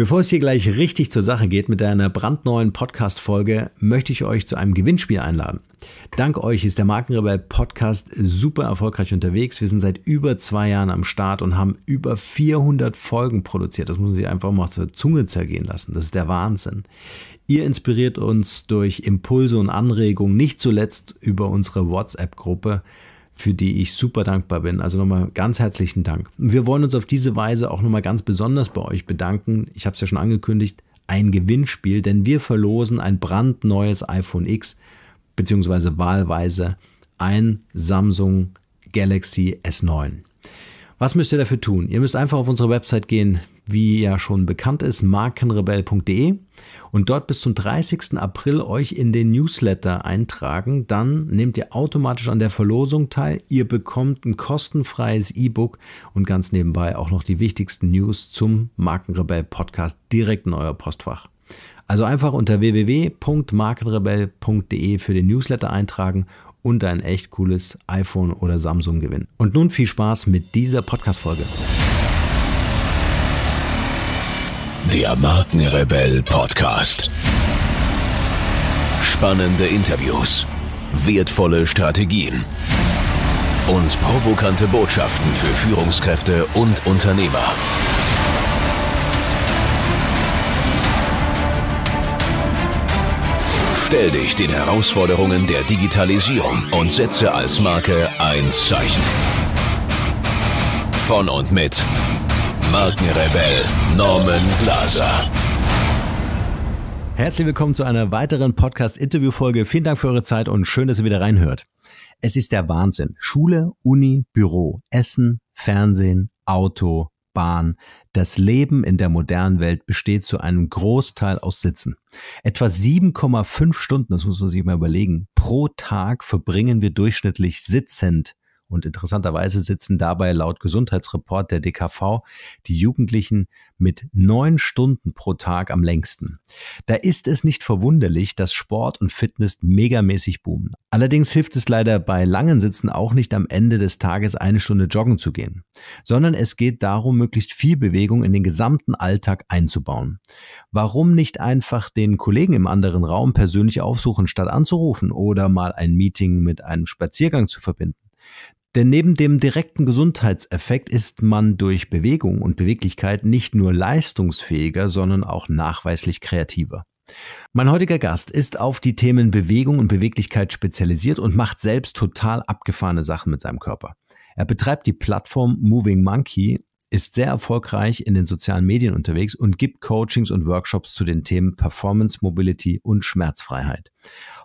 Bevor es hier gleich richtig zur Sache geht mit einer brandneuen Podcast-Folge, möchte ich euch zu einem Gewinnspiel einladen. Dank euch ist der Markenrebell Podcast super erfolgreich unterwegs. Wir sind seit über zwei Jahren am Start und haben über 400 Folgen produziert. Das muss man sich einfach mal zur Zunge zergehen lassen. Das ist der Wahnsinn. Ihr inspiriert uns durch Impulse und Anregungen, nicht zuletzt über unsere WhatsApp-Gruppe für die ich super dankbar bin. Also nochmal ganz herzlichen Dank. Wir wollen uns auf diese Weise auch nochmal ganz besonders bei euch bedanken. Ich habe es ja schon angekündigt, ein Gewinnspiel, denn wir verlosen ein brandneues iPhone X beziehungsweise wahlweise ein Samsung Galaxy S9. Was müsst ihr dafür tun? Ihr müsst einfach auf unsere Website gehen, wie ja schon bekannt ist, markenrebell.de und dort bis zum 30. April euch in den Newsletter eintragen. Dann nehmt ihr automatisch an der Verlosung teil. Ihr bekommt ein kostenfreies E-Book und ganz nebenbei auch noch die wichtigsten News zum Markenrebell Podcast direkt in euer Postfach. Also einfach unter www.markenrebell.de für den Newsletter eintragen und ein echt cooles iPhone oder Samsung gewinnen. Und nun viel Spaß mit dieser Podcast-Folge. Der Markenrebell Podcast. Spannende Interviews, wertvolle Strategien und provokante Botschaften für Führungskräfte und Unternehmer. Stell dich den Herausforderungen der Digitalisierung und setze als Marke ein Zeichen. Von und mit Markenrebell Norman Glaser. Herzlich willkommen zu einer weiteren Podcast-Interview-Folge. Vielen Dank für eure Zeit und schön, dass ihr wieder reinhört. Es ist der Wahnsinn. Schule, Uni, Büro, Essen, Fernsehen, Auto, Bahn. Das Leben in der modernen Welt besteht zu einem Großteil aus Sitzen. Etwa 7,5 Stunden, das muss man sich mal überlegen, pro Tag verbringen wir durchschnittlich sitzend. Und interessanterweise sitzen dabei laut Gesundheitsreport der DKV die Jugendlichen mit neun Stunden pro Tag am längsten. Da ist es nicht verwunderlich, dass Sport und Fitness megamäßig boomen. Allerdings hilft es leider bei langen Sitzen auch nicht am Ende des Tages eine Stunde joggen zu gehen, sondern es geht darum, möglichst viel Bewegung in den gesamten Alltag einzubauen. Warum nicht einfach den Kollegen im anderen Raum persönlich aufsuchen, statt anzurufen oder mal ein Meeting mit einem Spaziergang zu verbinden? Denn neben dem direkten Gesundheitseffekt ist man durch Bewegung und Beweglichkeit nicht nur leistungsfähiger, sondern auch nachweislich kreativer. Mein heutiger Gast ist auf die Themen Bewegung und Beweglichkeit spezialisiert und macht selbst total abgefahrene Sachen mit seinem Körper. Er betreibt die Plattform Moving Monkey ist sehr erfolgreich in den sozialen Medien unterwegs und gibt Coachings und Workshops zu den Themen Performance, Mobility und Schmerzfreiheit.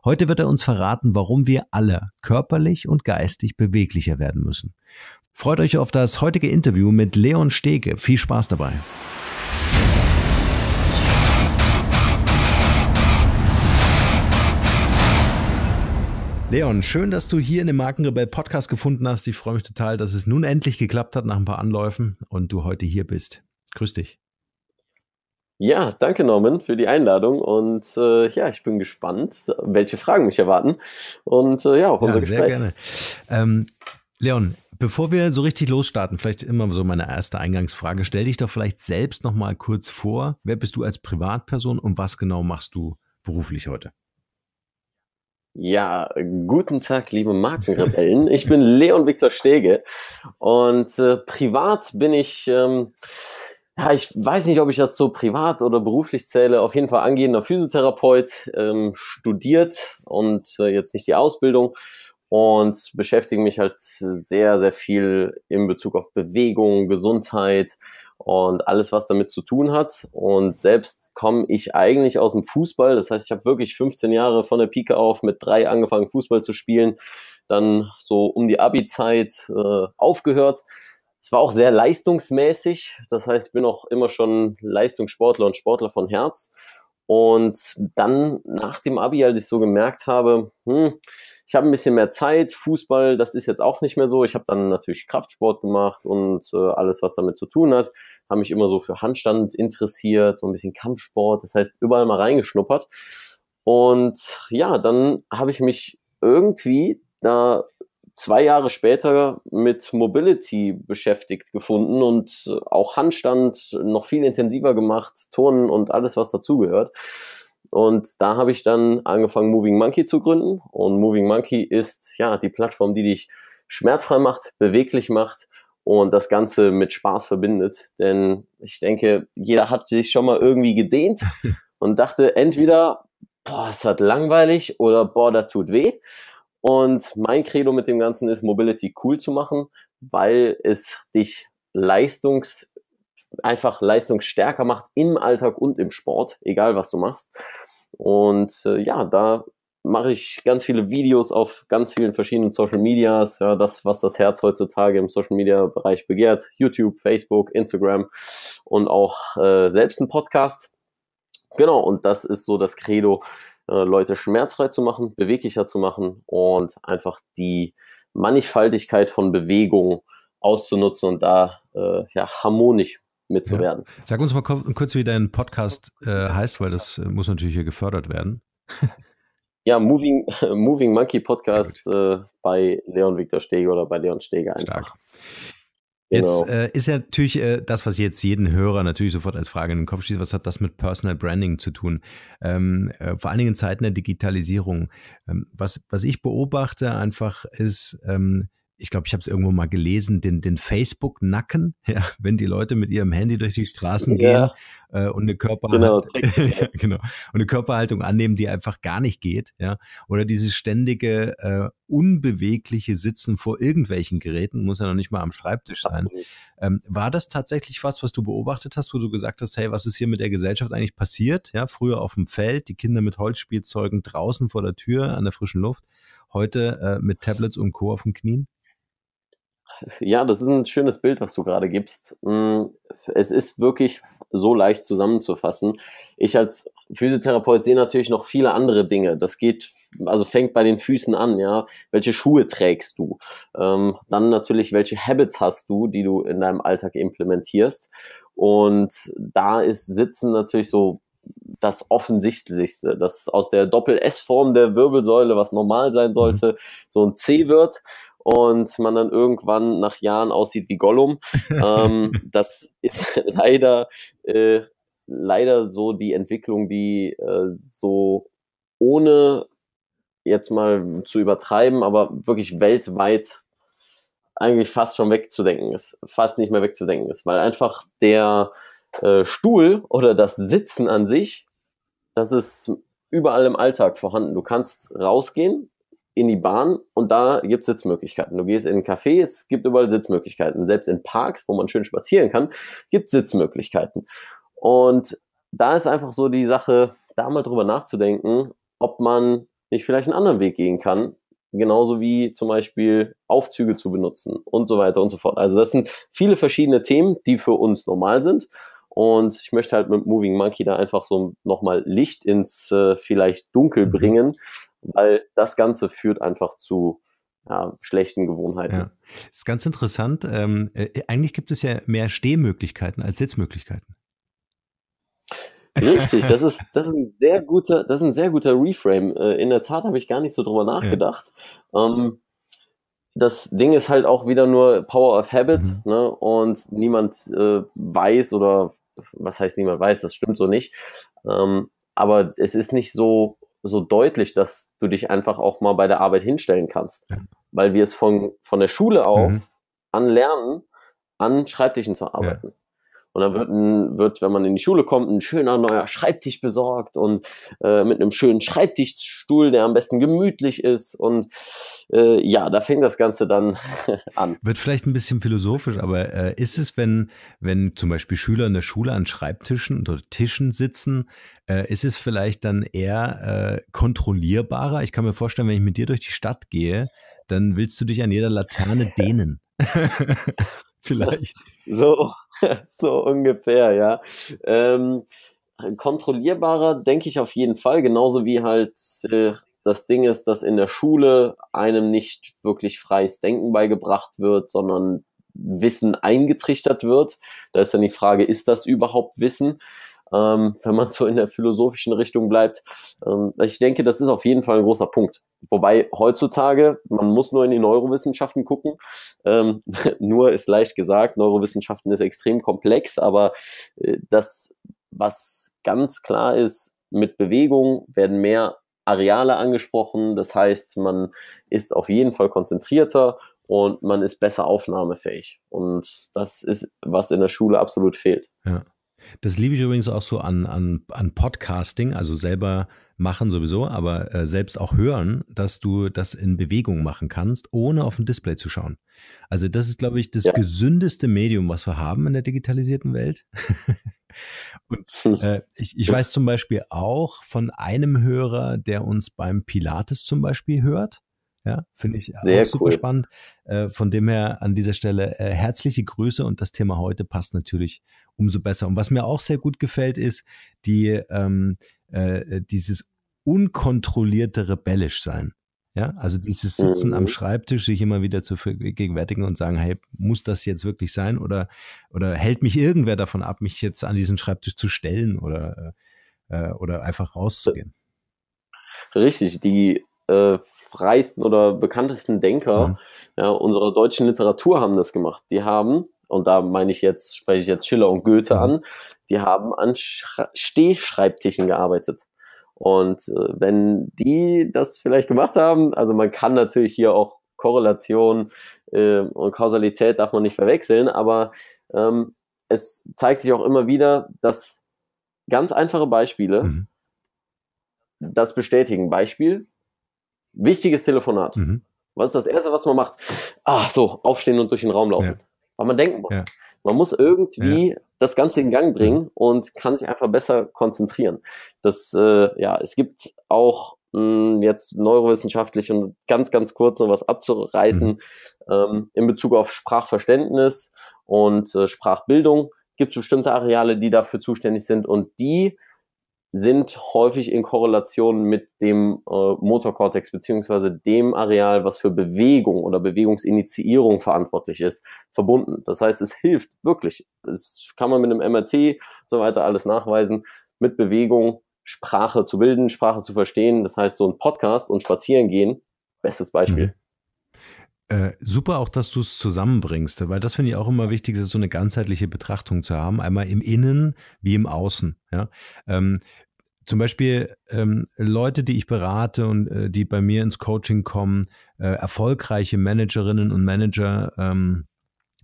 Heute wird er uns verraten, warum wir alle körperlich und geistig beweglicher werden müssen. Freut euch auf das heutige Interview mit Leon Stege. Viel Spaß dabei. Leon, schön, dass du hier in dem Markenrebell Podcast gefunden hast. Ich freue mich total, dass es nun endlich geklappt hat nach ein paar Anläufen und du heute hier bist. Grüß dich. Ja, danke Norman für die Einladung und äh, ja, ich bin gespannt, welche Fragen mich erwarten und äh, ja, auf unser ja, sehr Gespräch. Sehr gerne. Ähm, Leon, bevor wir so richtig losstarten, vielleicht immer so meine erste Eingangsfrage, stell dich doch vielleicht selbst nochmal kurz vor. Wer bist du als Privatperson und was genau machst du beruflich heute? Ja, guten Tag, liebe Markenrebellen. Ich bin Leon Viktor Stege und äh, privat bin ich, ähm, ja, ich weiß nicht, ob ich das so privat oder beruflich zähle, auf jeden Fall angehender Physiotherapeut, ähm, studiert und äh, jetzt nicht die Ausbildung und beschäftige mich halt sehr, sehr viel in Bezug auf Bewegung, Gesundheit, und alles, was damit zu tun hat. Und selbst komme ich eigentlich aus dem Fußball. Das heißt, ich habe wirklich 15 Jahre von der Pike auf mit drei angefangen, Fußball zu spielen, dann so um die Abi-Zeit äh, aufgehört. Es war auch sehr leistungsmäßig. Das heißt, ich bin auch immer schon Leistungssportler und Sportler von Herz. Und dann nach dem Abi, als ich so gemerkt habe, hm, ich habe ein bisschen mehr Zeit. Fußball, das ist jetzt auch nicht mehr so. Ich habe dann natürlich Kraftsport gemacht und äh, alles, was damit zu tun hat. Habe mich immer so für Handstand interessiert, so ein bisschen Kampfsport. Das heißt, überall mal reingeschnuppert. Und ja, dann habe ich mich irgendwie da zwei Jahre später mit Mobility beschäftigt gefunden und äh, auch Handstand noch viel intensiver gemacht, Turnen und alles, was dazugehört. Und da habe ich dann angefangen, Moving Monkey zu gründen. Und Moving Monkey ist ja die Plattform, die dich schmerzfrei macht, beweglich macht und das Ganze mit Spaß verbindet. Denn ich denke, jeder hat sich schon mal irgendwie gedehnt und dachte entweder, boah, es hat langweilig oder boah, das tut weh. Und mein Credo mit dem Ganzen ist, Mobility cool zu machen, weil es dich leistungs einfach leistungsstärker macht im Alltag und im Sport, egal was du machst. Und äh, ja, da mache ich ganz viele Videos auf ganz vielen verschiedenen Social Medias, ja, das, was das Herz heutzutage im Social Media Bereich begehrt, YouTube, Facebook, Instagram und auch äh, selbst ein Podcast. Genau, und das ist so das Credo, äh, Leute schmerzfrei zu machen, beweglicher zu machen und einfach die Mannigfaltigkeit von Bewegung auszunutzen und da äh, ja, harmonisch mitzuwerden. Ja. Sag uns mal kurz, wie dein Podcast äh, heißt, weil das äh, muss natürlich hier gefördert werden. ja, Moving, Moving Monkey Podcast äh, bei Leon Victor Steger oder bei Leon Steger einfach. Stark. Genau. Jetzt äh, ist ja natürlich äh, das, was jetzt jeden Hörer natürlich sofort als Frage in den Kopf schießt, was hat das mit Personal Branding zu tun? Ähm, äh, vor allen Dingen in Zeiten der Digitalisierung. Ähm, was, was ich beobachte einfach ist, ähm, ich glaube, ich habe es irgendwo mal gelesen, den, den Facebook-Nacken, ja, wenn die Leute mit ihrem Handy durch die Straßen ja. gehen äh, und eine Körperhaltung, genau. Halt halt. genau, und eine Körperhaltung annehmen, die einfach gar nicht geht, ja, oder dieses ständige äh, unbewegliche Sitzen vor irgendwelchen Geräten, muss ja noch nicht mal am Schreibtisch sein. Ähm, war das tatsächlich was, was du beobachtet hast, wo du gesagt hast, hey, was ist hier mit der Gesellschaft eigentlich passiert? Ja, früher auf dem Feld, die Kinder mit Holzspielzeugen draußen vor der Tür an der frischen Luft, heute äh, mit Tablets und Co auf den Knien? Ja, das ist ein schönes Bild, was du gerade gibst. Mm, es ist wirklich so leicht zusammenzufassen. Ich als Physiotherapeut sehe natürlich noch viele andere Dinge. Das geht, also fängt bei den Füßen an, ja. Welche Schuhe trägst du? Ähm, dann natürlich, welche Habits hast du, die du in deinem Alltag implementierst? Und da ist Sitzen natürlich so das Offensichtlichste, dass aus der Doppel-S-Form der Wirbelsäule, was normal sein mhm. sollte, so ein C wird und man dann irgendwann nach Jahren aussieht wie Gollum. ähm, das ist leider, äh, leider so die Entwicklung, die äh, so ohne jetzt mal zu übertreiben, aber wirklich weltweit eigentlich fast schon wegzudenken ist, fast nicht mehr wegzudenken ist, weil einfach der äh, Stuhl oder das Sitzen an sich, das ist überall im Alltag vorhanden. Du kannst rausgehen, in die Bahn und da gibt es Sitzmöglichkeiten. Du gehst in Cafés, es gibt überall Sitzmöglichkeiten. Selbst in Parks, wo man schön spazieren kann, gibt es Sitzmöglichkeiten. Und da ist einfach so die Sache, da mal drüber nachzudenken, ob man nicht vielleicht einen anderen Weg gehen kann, genauso wie zum Beispiel Aufzüge zu benutzen und so weiter und so fort. Also das sind viele verschiedene Themen, die für uns normal sind. Und ich möchte halt mit Moving Monkey da einfach so nochmal Licht ins äh, vielleicht Dunkel mhm. bringen, weil das Ganze führt einfach zu ja, schlechten Gewohnheiten. Ja. Das ist ganz interessant. Ähm, äh, eigentlich gibt es ja mehr Stehmöglichkeiten als Sitzmöglichkeiten. Richtig, das ist, das ist ein sehr guter, das ist ein sehr guter Reframe. Äh, in der Tat habe ich gar nicht so drüber nachgedacht. Ja. Ähm, das Ding ist halt auch wieder nur Power of Habit, mhm. ne? Und niemand äh, weiß oder was heißt niemand weiß, das stimmt so nicht. Ähm, aber es ist nicht so so deutlich, dass du dich einfach auch mal bei der Arbeit hinstellen kannst. Weil wir es von, von der Schule auf mhm. an an Schreibtischen zu arbeiten. Ja. Und dann wird, ein, wird, wenn man in die Schule kommt, ein schöner neuer Schreibtisch besorgt und äh, mit einem schönen Schreibtischstuhl, der am besten gemütlich ist. Und äh, ja, da fängt das Ganze dann an. Wird vielleicht ein bisschen philosophisch, aber äh, ist es, wenn, wenn zum Beispiel Schüler in der Schule an Schreibtischen oder Tischen sitzen, äh, ist es vielleicht dann eher äh, kontrollierbarer? Ich kann mir vorstellen, wenn ich mit dir durch die Stadt gehe, dann willst du dich an jeder Laterne dehnen. vielleicht. So, so ungefähr, ja. Ähm, kontrollierbarer denke ich auf jeden Fall, genauso wie halt äh, das Ding ist, dass in der Schule einem nicht wirklich freies Denken beigebracht wird, sondern Wissen eingetrichtert wird. Da ist dann die Frage, ist das überhaupt Wissen? ähm, wenn man so in der philosophischen Richtung bleibt. Ähm, also ich denke, das ist auf jeden Fall ein großer Punkt. Wobei heutzutage, man muss nur in die Neurowissenschaften gucken. Ähm, nur ist leicht gesagt, Neurowissenschaften ist extrem komplex, aber äh, das, was ganz klar ist, mit Bewegung werden mehr Areale angesprochen. Das heißt, man ist auf jeden Fall konzentrierter und man ist besser aufnahmefähig. Und das ist, was in der Schule absolut fehlt. Ja. Das liebe ich übrigens auch so an, an, an Podcasting, also selber machen sowieso, aber äh, selbst auch hören, dass du das in Bewegung machen kannst, ohne auf ein Display zu schauen. Also das ist, glaube ich, das ja. gesündeste Medium, was wir haben in der digitalisierten Welt. Und äh, ich, ich weiß zum Beispiel auch von einem Hörer, der uns beim Pilates zum Beispiel hört. Ja, finde ich Sehr auch super cool. spannend. Äh, von dem her an dieser Stelle äh, herzliche Grüße und das Thema heute passt natürlich umso besser. Und was mir auch sehr gut gefällt, ist die, ähm, äh, dieses unkontrollierte rebellisch sein. Ja, also dieses Sitzen mhm. am Schreibtisch, sich immer wieder zu vergegenwärtigen und sagen, hey, muss das jetzt wirklich sein oder, oder hält mich irgendwer davon ab, mich jetzt an diesen Schreibtisch zu stellen oder, äh, äh oder einfach rauszugehen? Richtig, die äh, freisten oder bekanntesten Denker mhm. ja, unserer deutschen Literatur haben das gemacht. Die haben, und da meine ich jetzt, spreche ich jetzt Schiller und Goethe mhm. an, die haben an Stehschreibtischen gearbeitet. Und äh, wenn die das vielleicht gemacht haben, also man kann natürlich hier auch Korrelation äh, und Kausalität darf man nicht verwechseln, aber ähm, es zeigt sich auch immer wieder, dass ganz einfache Beispiele mhm. das bestätigen. Beispiel, Wichtiges Telefonat. Mhm. Was ist das Erste, was man macht? Ah, so, aufstehen und durch den Raum laufen. Ja. Weil man denken muss. Ja. Man muss irgendwie ja. das Ganze in Gang bringen mhm. und kann sich einfach besser konzentrieren. Das, äh, ja, es gibt auch mh, hm, jetzt neurowissenschaftlich und ganz, ganz kurz noch was abzureißen mhm. ähm, in Bezug auf Sprachverständnis und äh, Sprachbildung gibt es bestimmte Areale, die dafür zuständig sind und die sind häufig in Korrelation mit dem äh, Motorkortex beziehungsweise dem Areal, was für Bewegung oder Bewegungsinitiierung verantwortlich ist, verbunden. Das heißt, es hilft wirklich. Das kann man mit einem MRT und so weiter alles nachweisen, mit Bewegung Sprache zu bilden, Sprache zu verstehen. Das heißt, so ein Podcast und spazieren gehen, bestes Beispiel. Mhm. Äh, super auch, dass du es zusammenbringst, weil das finde ich auch immer wichtig, so eine ganzheitliche Betrachtung zu haben, einmal im Innen wie im Außen. Ja? Ähm, zum Beispiel ähm, Leute, die ich berate und äh, die bei mir ins Coaching kommen, äh, erfolgreiche Managerinnen und Manager, ähm,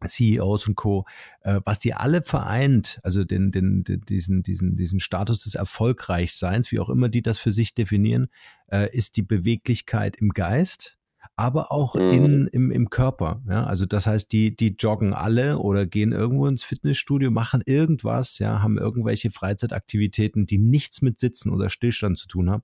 CEOs und Co., äh, was die alle vereint, also den, den, den, diesen, diesen, diesen Status des Erfolgreichseins, wie auch immer die das für sich definieren, äh, ist die Beweglichkeit im Geist, aber auch mhm. in, im, im Körper. Ja? Also das heißt, die, die joggen alle oder gehen irgendwo ins Fitnessstudio, machen irgendwas, ja, haben irgendwelche Freizeitaktivitäten, die nichts mit Sitzen oder Stillstand zu tun haben.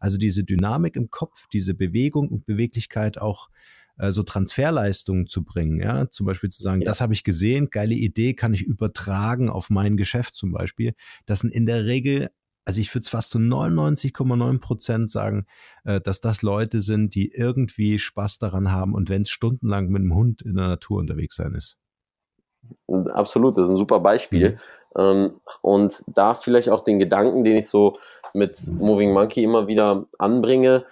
Also diese Dynamik im Kopf, diese Bewegung und Beweglichkeit auch äh, so Transferleistungen zu bringen, ja, zum Beispiel zu sagen, ja. das habe ich gesehen, geile Idee, kann ich übertragen auf mein Geschäft zum Beispiel. Das sind in der Regel also ich würde es fast zu 99,9 Prozent sagen, äh, dass das Leute sind, die irgendwie Spaß daran haben und wenn es stundenlang mit dem Hund in der Natur unterwegs sein ist. Absolut, das ist ein super Beispiel. Mhm. Ähm, und da vielleicht auch den Gedanken, den ich so mit mhm. Moving Monkey immer wieder anbringe,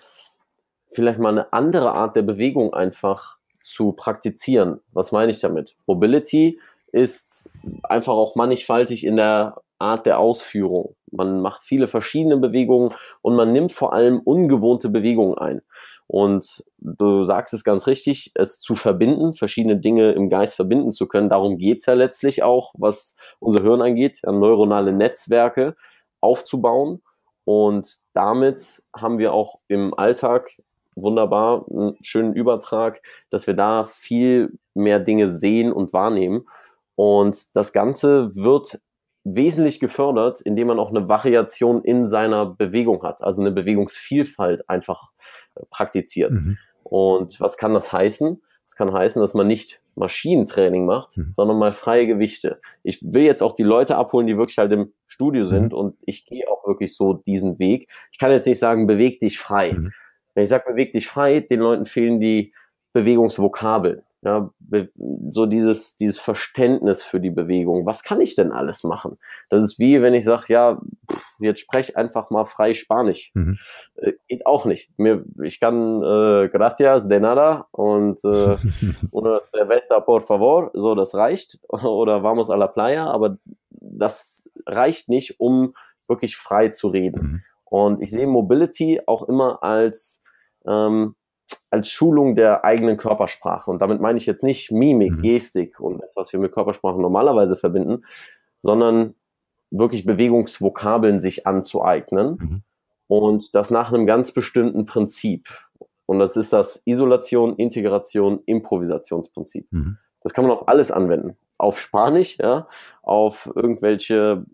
vielleicht mal eine andere Art der Bewegung einfach zu praktizieren. Was meine ich damit? Mobility ist einfach auch mannigfaltig in der Art der Ausführung. Man macht viele verschiedene Bewegungen und man nimmt vor allem ungewohnte Bewegungen ein. Und du sagst es ganz richtig, es zu verbinden, verschiedene Dinge im Geist verbinden zu können. Darum geht es ja letztlich auch, was unser Hirn angeht, ja, neuronale Netzwerke aufzubauen. Und damit haben wir auch im Alltag wunderbar einen schönen Übertrag, dass wir da viel mehr Dinge sehen und wahrnehmen. Und das Ganze wird wesentlich gefördert, indem man auch eine Variation in seiner Bewegung hat, also eine Bewegungsvielfalt einfach äh, praktiziert. Mhm. Und was kann das heißen? Das kann heißen, dass man nicht Maschinentraining macht, mhm. sondern mal freie Gewichte. Ich will jetzt auch die Leute abholen, die wirklich halt im Studio sind mhm. und ich gehe auch wirklich so diesen Weg. Ich kann jetzt nicht sagen, beweg dich frei. Mhm. Wenn ich sage, beweg dich frei, den Leuten fehlen die Bewegungsvokabeln ja, ne, so dieses, dieses Verständnis für die Bewegung. Was kann ich denn alles machen? Das ist wie, wenn ich sage, ja, jetzt sprech einfach mal frei Spanisch. Mhm. Äh, geht auch nicht. Mir, ich kann äh, gracias, de nada und äh, oder veta por favor, so das reicht. oder vamos a la playa, aber das reicht nicht, um wirklich frei zu reden. Mhm. Und ich sehe Mobility auch immer als ähm, als Schulung der eigenen Körpersprache. Und damit meine ich jetzt nicht Mimik, mhm. Gestik und das, was wir mit Körpersprache normalerweise verbinden, sondern wirklich Bewegungsvokabeln sich anzueignen. Mhm. Und das nach einem ganz bestimmten Prinzip. Und das ist das Isolation, Integration, Improvisationsprinzip. Mhm. Das kann man auf alles anwenden. Auf Spanisch, ja, auf irgendwelche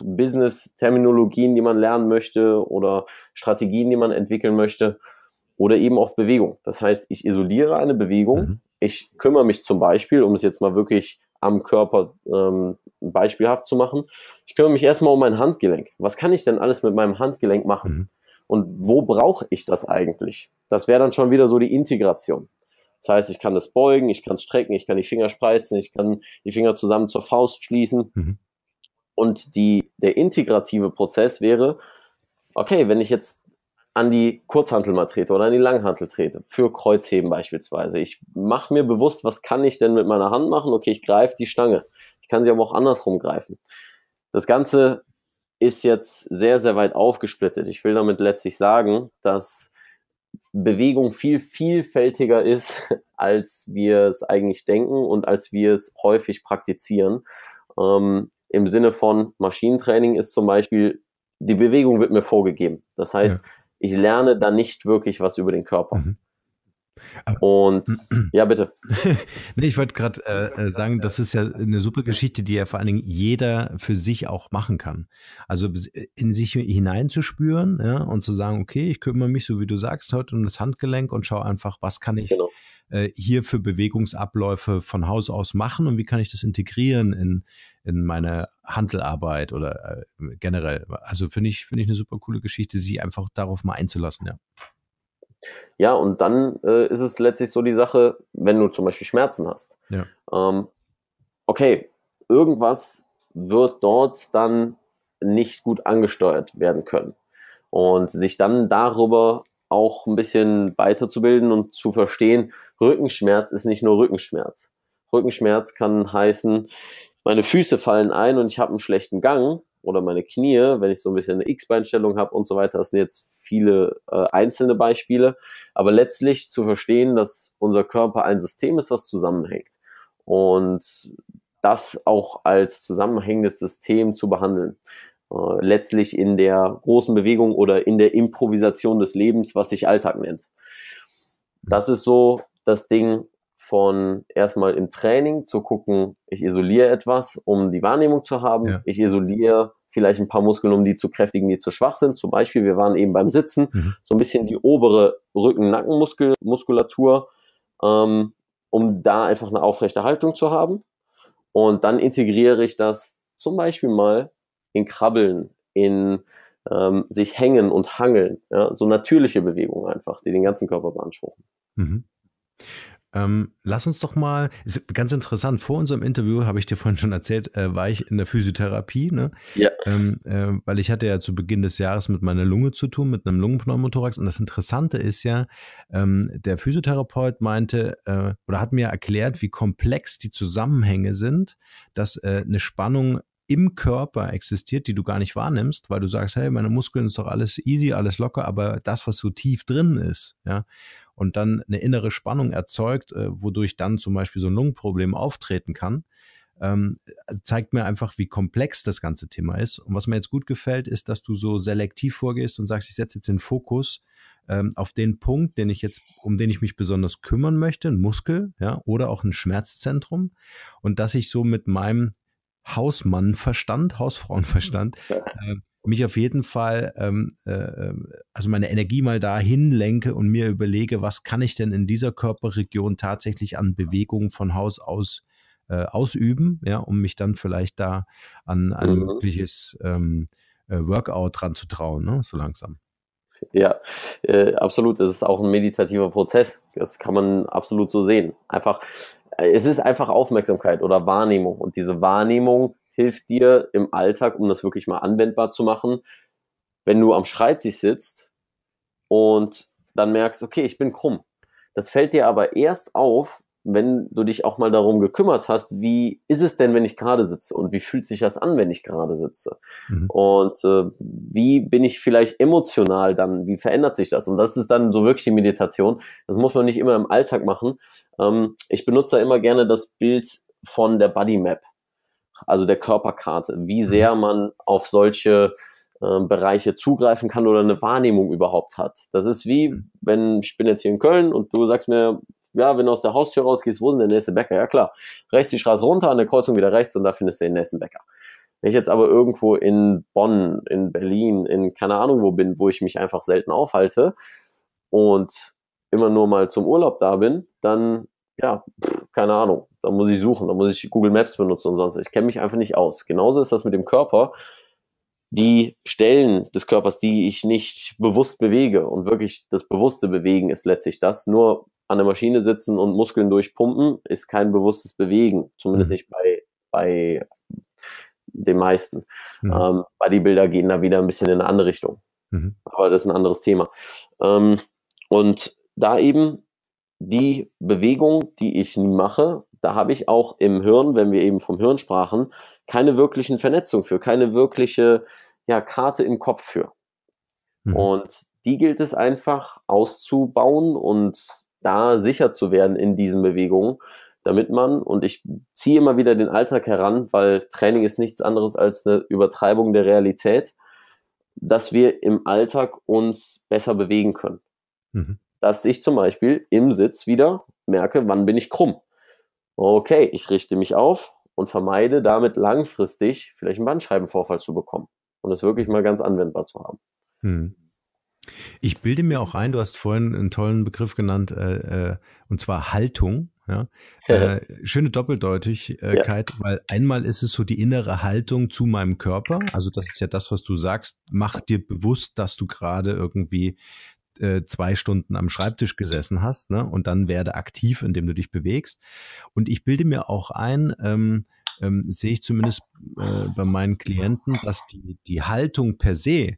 Business-Terminologien, die man lernen möchte oder Strategien, die man entwickeln möchte oder eben auf Bewegung. Das heißt, ich isoliere eine Bewegung, mhm. ich kümmere mich zum Beispiel, um es jetzt mal wirklich am Körper ähm, beispielhaft zu machen, ich kümmere mich erstmal um mein Handgelenk. Was kann ich denn alles mit meinem Handgelenk machen? Mhm. Und wo brauche ich das eigentlich? Das wäre dann schon wieder so die Integration. Das heißt, ich kann es beugen, ich kann es strecken, ich kann die Finger spreizen, ich kann die Finger zusammen zur Faust schließen. Mhm. Und die, der integrative Prozess wäre, okay, wenn ich jetzt an die Kurzhantel mal trete oder an die Langhantel trete, für Kreuzheben beispielsweise. Ich mache mir bewusst, was kann ich denn mit meiner Hand machen? Okay, ich greife die Stange. Ich kann sie aber auch andersrum greifen. Das Ganze ist jetzt sehr, sehr weit aufgesplittet. Ich will damit letztlich sagen, dass Bewegung viel vielfältiger ist, als wir es eigentlich denken und als wir es häufig praktizieren. Ähm, Im Sinne von Maschinentraining ist zum Beispiel, die Bewegung wird mir vorgegeben. Das heißt, ja ich lerne da nicht wirklich was über den Körper. Mhm. Und mm, mm. ja, bitte. nee, ich wollte gerade äh, äh, sagen, das ist ja eine super Geschichte, die ja vor allen Dingen jeder für sich auch machen kann. Also äh, in sich hineinzuspüren ja, und zu sagen, okay, ich kümmere mich, so wie du sagst, heute um das Handgelenk und schaue einfach, was kann ich genau. äh, hier für Bewegungsabläufe von Haus aus machen und wie kann ich das integrieren in, in meine Handelarbeit oder äh, generell. Also finde ich, finde ich eine super coole Geschichte, sie einfach darauf mal einzulassen, ja. Ja, und dann äh, ist es letztlich so die Sache, wenn du zum Beispiel Schmerzen hast. Ja. Ähm, okay, irgendwas wird dort dann nicht gut angesteuert werden können. Und sich dann darüber auch ein bisschen weiterzubilden und zu verstehen, Rückenschmerz ist nicht nur Rückenschmerz. Rückenschmerz kann heißen, meine Füße fallen ein und ich habe einen schlechten Gang oder meine Knie, wenn ich so ein bisschen eine X-Beinstellung habe und so weiter. Das sind jetzt viele äh, einzelne Beispiele, aber letztlich zu verstehen, dass unser Körper ein System ist, was zusammenhängt und das auch als zusammenhängendes System zu behandeln. Äh, letztlich in der großen Bewegung oder in der Improvisation des Lebens, was sich Alltag nennt. Das ist so das Ding, von erstmal im Training zu gucken, ich isoliere etwas, um die Wahrnehmung zu haben. Ja. Ich isoliere vielleicht ein paar Muskeln, um die zu kräftigen, die zu schwach sind. Zum Beispiel, wir waren eben beim Sitzen, mhm. so ein bisschen die obere Rücken-Nackenmuskulatur, ähm, um da einfach eine aufrechte Haltung zu haben. Und dann integriere ich das zum Beispiel mal in Krabbeln, in ähm, sich hängen und hangeln. Ja? So natürliche Bewegungen einfach, die den ganzen Körper beanspruchen. Mhm. Ähm, lass uns doch mal, ist ganz interessant, vor unserem Interview, habe ich dir vorhin schon erzählt, äh, war ich in der Physiotherapie, ne? Ja. Ähm, äh, weil ich hatte ja zu Beginn des Jahres mit meiner Lunge zu tun, mit einem Lungenpneumothorax. Und das Interessante ist ja, ähm, der Physiotherapeut meinte äh, oder hat mir erklärt, wie komplex die Zusammenhänge sind, dass äh, eine Spannung im Körper existiert, die du gar nicht wahrnimmst, weil du sagst, hey, meine Muskeln ist doch alles easy, alles locker, aber das, was so tief drin ist, ja, und dann eine innere Spannung erzeugt, äh, wodurch dann zum Beispiel so ein Lungenproblem auftreten kann, ähm, zeigt mir einfach, wie komplex das ganze Thema ist. Und was mir jetzt gut gefällt, ist, dass du so selektiv vorgehst und sagst, ich setze jetzt den Fokus ähm, auf den Punkt, den ich jetzt, um den ich mich besonders kümmern möchte, ein Muskel, ja, oder auch ein Schmerzzentrum. Und dass ich so mit meinem Hausmannverstand, Hausfrauenverstand, äh, mich auf jeden Fall, ähm, äh, äh, also meine Energie mal dahin lenke und mir überlege, was kann ich denn in dieser Körperregion tatsächlich an Bewegungen von Haus aus äh, ausüben, ja, um mich dann vielleicht da an ein mhm. mögliches ähm, äh, Workout dran zu trauen, ne, so langsam. Ja, äh, absolut. Das ist auch ein meditativer Prozess. Das kann man absolut so sehen. Einfach, äh, es ist einfach Aufmerksamkeit oder Wahrnehmung. Und diese Wahrnehmung hilft dir im Alltag, um das wirklich mal anwendbar zu machen, wenn du am Schreibtisch sitzt und dann merkst, okay, ich bin krumm. Das fällt dir aber erst auf, wenn du dich auch mal darum gekümmert hast, wie ist es denn, wenn ich gerade sitze und wie fühlt sich das an, wenn ich gerade sitze mhm. und äh, wie bin ich vielleicht emotional dann, wie verändert sich das und das ist dann so wirklich die Meditation, das muss man nicht immer im Alltag machen. Ähm, ich benutze da immer gerne das Bild von der Body Map also der Körperkarte, wie mhm. sehr man auf solche äh, Bereiche zugreifen kann oder eine Wahrnehmung überhaupt hat. Das ist wie, mhm. wenn ich bin jetzt hier in Köln und du sagst mir, ja, wenn du aus der Haustür rausgehst, wo ist denn der nächste Bäcker? Ja klar, rechts die Straße runter, an der Kreuzung wieder rechts und da findest du den nächsten Bäcker. Wenn ich jetzt aber irgendwo in Bonn, in Berlin, in keine Ahnung wo bin, wo ich mich einfach selten aufhalte und immer nur mal zum Urlaub da bin, dann ja, keine Ahnung. Da muss ich suchen, da muss ich Google Maps benutzen und sonst. Ich kenne mich einfach nicht aus. Genauso ist das mit dem Körper. Die Stellen des Körpers, die ich nicht bewusst bewege und wirklich das bewusste Bewegen ist letztlich das. Nur an der Maschine sitzen und Muskeln durchpumpen ist kein bewusstes Bewegen. Zumindest mhm. nicht bei, bei den meisten. Mhm. Ähm, Bodybuilder gehen da wieder ein bisschen in eine andere Richtung. Mhm. Aber das ist ein anderes Thema. Ähm, und da eben die Bewegung, die ich nie mache, da habe ich auch im Hirn, wenn wir eben vom Hirn sprachen, keine wirklichen Vernetzungen für, keine wirkliche ja, Karte im Kopf für. Mhm. Und die gilt es einfach auszubauen und da sicher zu werden in diesen Bewegungen, damit man, und ich ziehe immer wieder den Alltag heran, weil Training ist nichts anderes als eine Übertreibung der Realität, dass wir im Alltag uns besser bewegen können. Mhm dass ich zum Beispiel im Sitz wieder merke, wann bin ich krumm. Okay, ich richte mich auf und vermeide damit langfristig vielleicht einen Bandscheibenvorfall zu bekommen und es wirklich mal ganz anwendbar zu haben. Hm. Ich bilde mir auch ein, du hast vorhin einen tollen Begriff genannt, äh, äh und zwar Haltung. Ja? Äh, schöne Doppeldeutigkeit, ja. weil einmal ist es so die innere Haltung zu meinem Körper. Also das ist ja das, was du sagst. Mach dir bewusst, dass du gerade irgendwie äh, zwei Stunden am Schreibtisch gesessen hast, ne? Und dann werde aktiv, indem du dich bewegst. Und ich bilde mir auch ein, ähm, ähm, sehe ich zumindest äh, bei meinen Klienten, dass die, die Haltung per se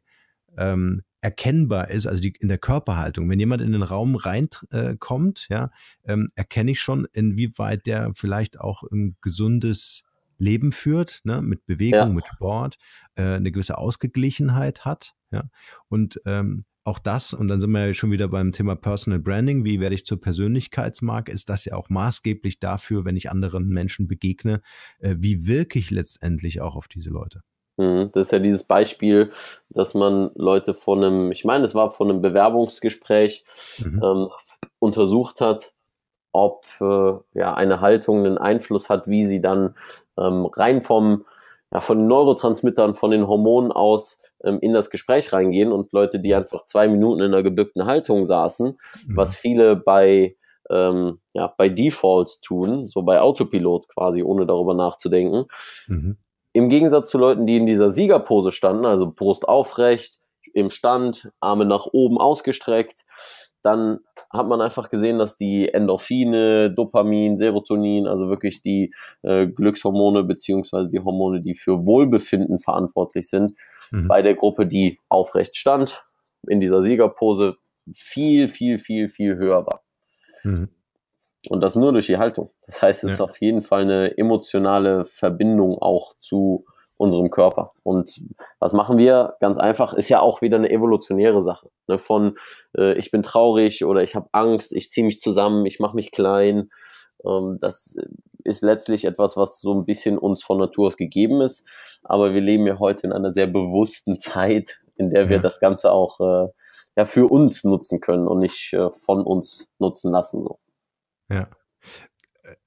ähm, erkennbar ist, also die, in der Körperhaltung. Wenn jemand in den Raum reinkommt, äh, ja, ähm, erkenne ich schon, inwieweit der vielleicht auch ein gesundes Leben führt, ne, mit Bewegung, ja. mit Sport, äh, eine gewisse Ausgeglichenheit hat. Ja. Und ähm, auch das, und dann sind wir ja schon wieder beim Thema Personal Branding, wie werde ich zur Persönlichkeitsmarke, ist das ja auch maßgeblich dafür, wenn ich anderen Menschen begegne, äh, wie wirke ich letztendlich auch auf diese Leute. Mhm, das ist ja dieses Beispiel, dass man Leute vor einem, ich meine, es war vor einem Bewerbungsgespräch mhm. ähm, untersucht hat, ob äh, ja, eine Haltung einen Einfluss hat, wie sie dann ähm, rein vom, ja, von den Neurotransmittern, von den Hormonen aus ähm, in das Gespräch reingehen und Leute, die mhm. einfach zwei Minuten in einer gebückten Haltung saßen, mhm. was viele bei ähm, ja, bei Default tun, so bei Autopilot quasi, ohne darüber nachzudenken. Mhm. Im Gegensatz zu Leuten, die in dieser Siegerpose standen, also Brust aufrecht, im Stand, Arme nach oben ausgestreckt, dann hat man einfach gesehen, dass die Endorphine, Dopamin, Serotonin, also wirklich die äh, Glückshormone beziehungsweise die Hormone, die für Wohlbefinden verantwortlich sind, mhm. bei der Gruppe, die aufrecht stand, in dieser Siegerpose viel, viel, viel, viel höher war. Mhm. Und das nur durch die Haltung. Das heißt, es ja. ist auf jeden Fall eine emotionale Verbindung auch zu unserem Körper. Und was machen wir? Ganz einfach, ist ja auch wieder eine evolutionäre Sache. Ne? Von äh, ich bin traurig oder ich habe Angst, ich ziehe mich zusammen, ich mache mich klein. Ähm, das ist letztlich etwas, was so ein bisschen uns von Natur aus gegeben ist. Aber wir leben ja heute in einer sehr bewussten Zeit, in der wir ja. das Ganze auch äh, ja, für uns nutzen können und nicht äh, von uns nutzen lassen. So. Ja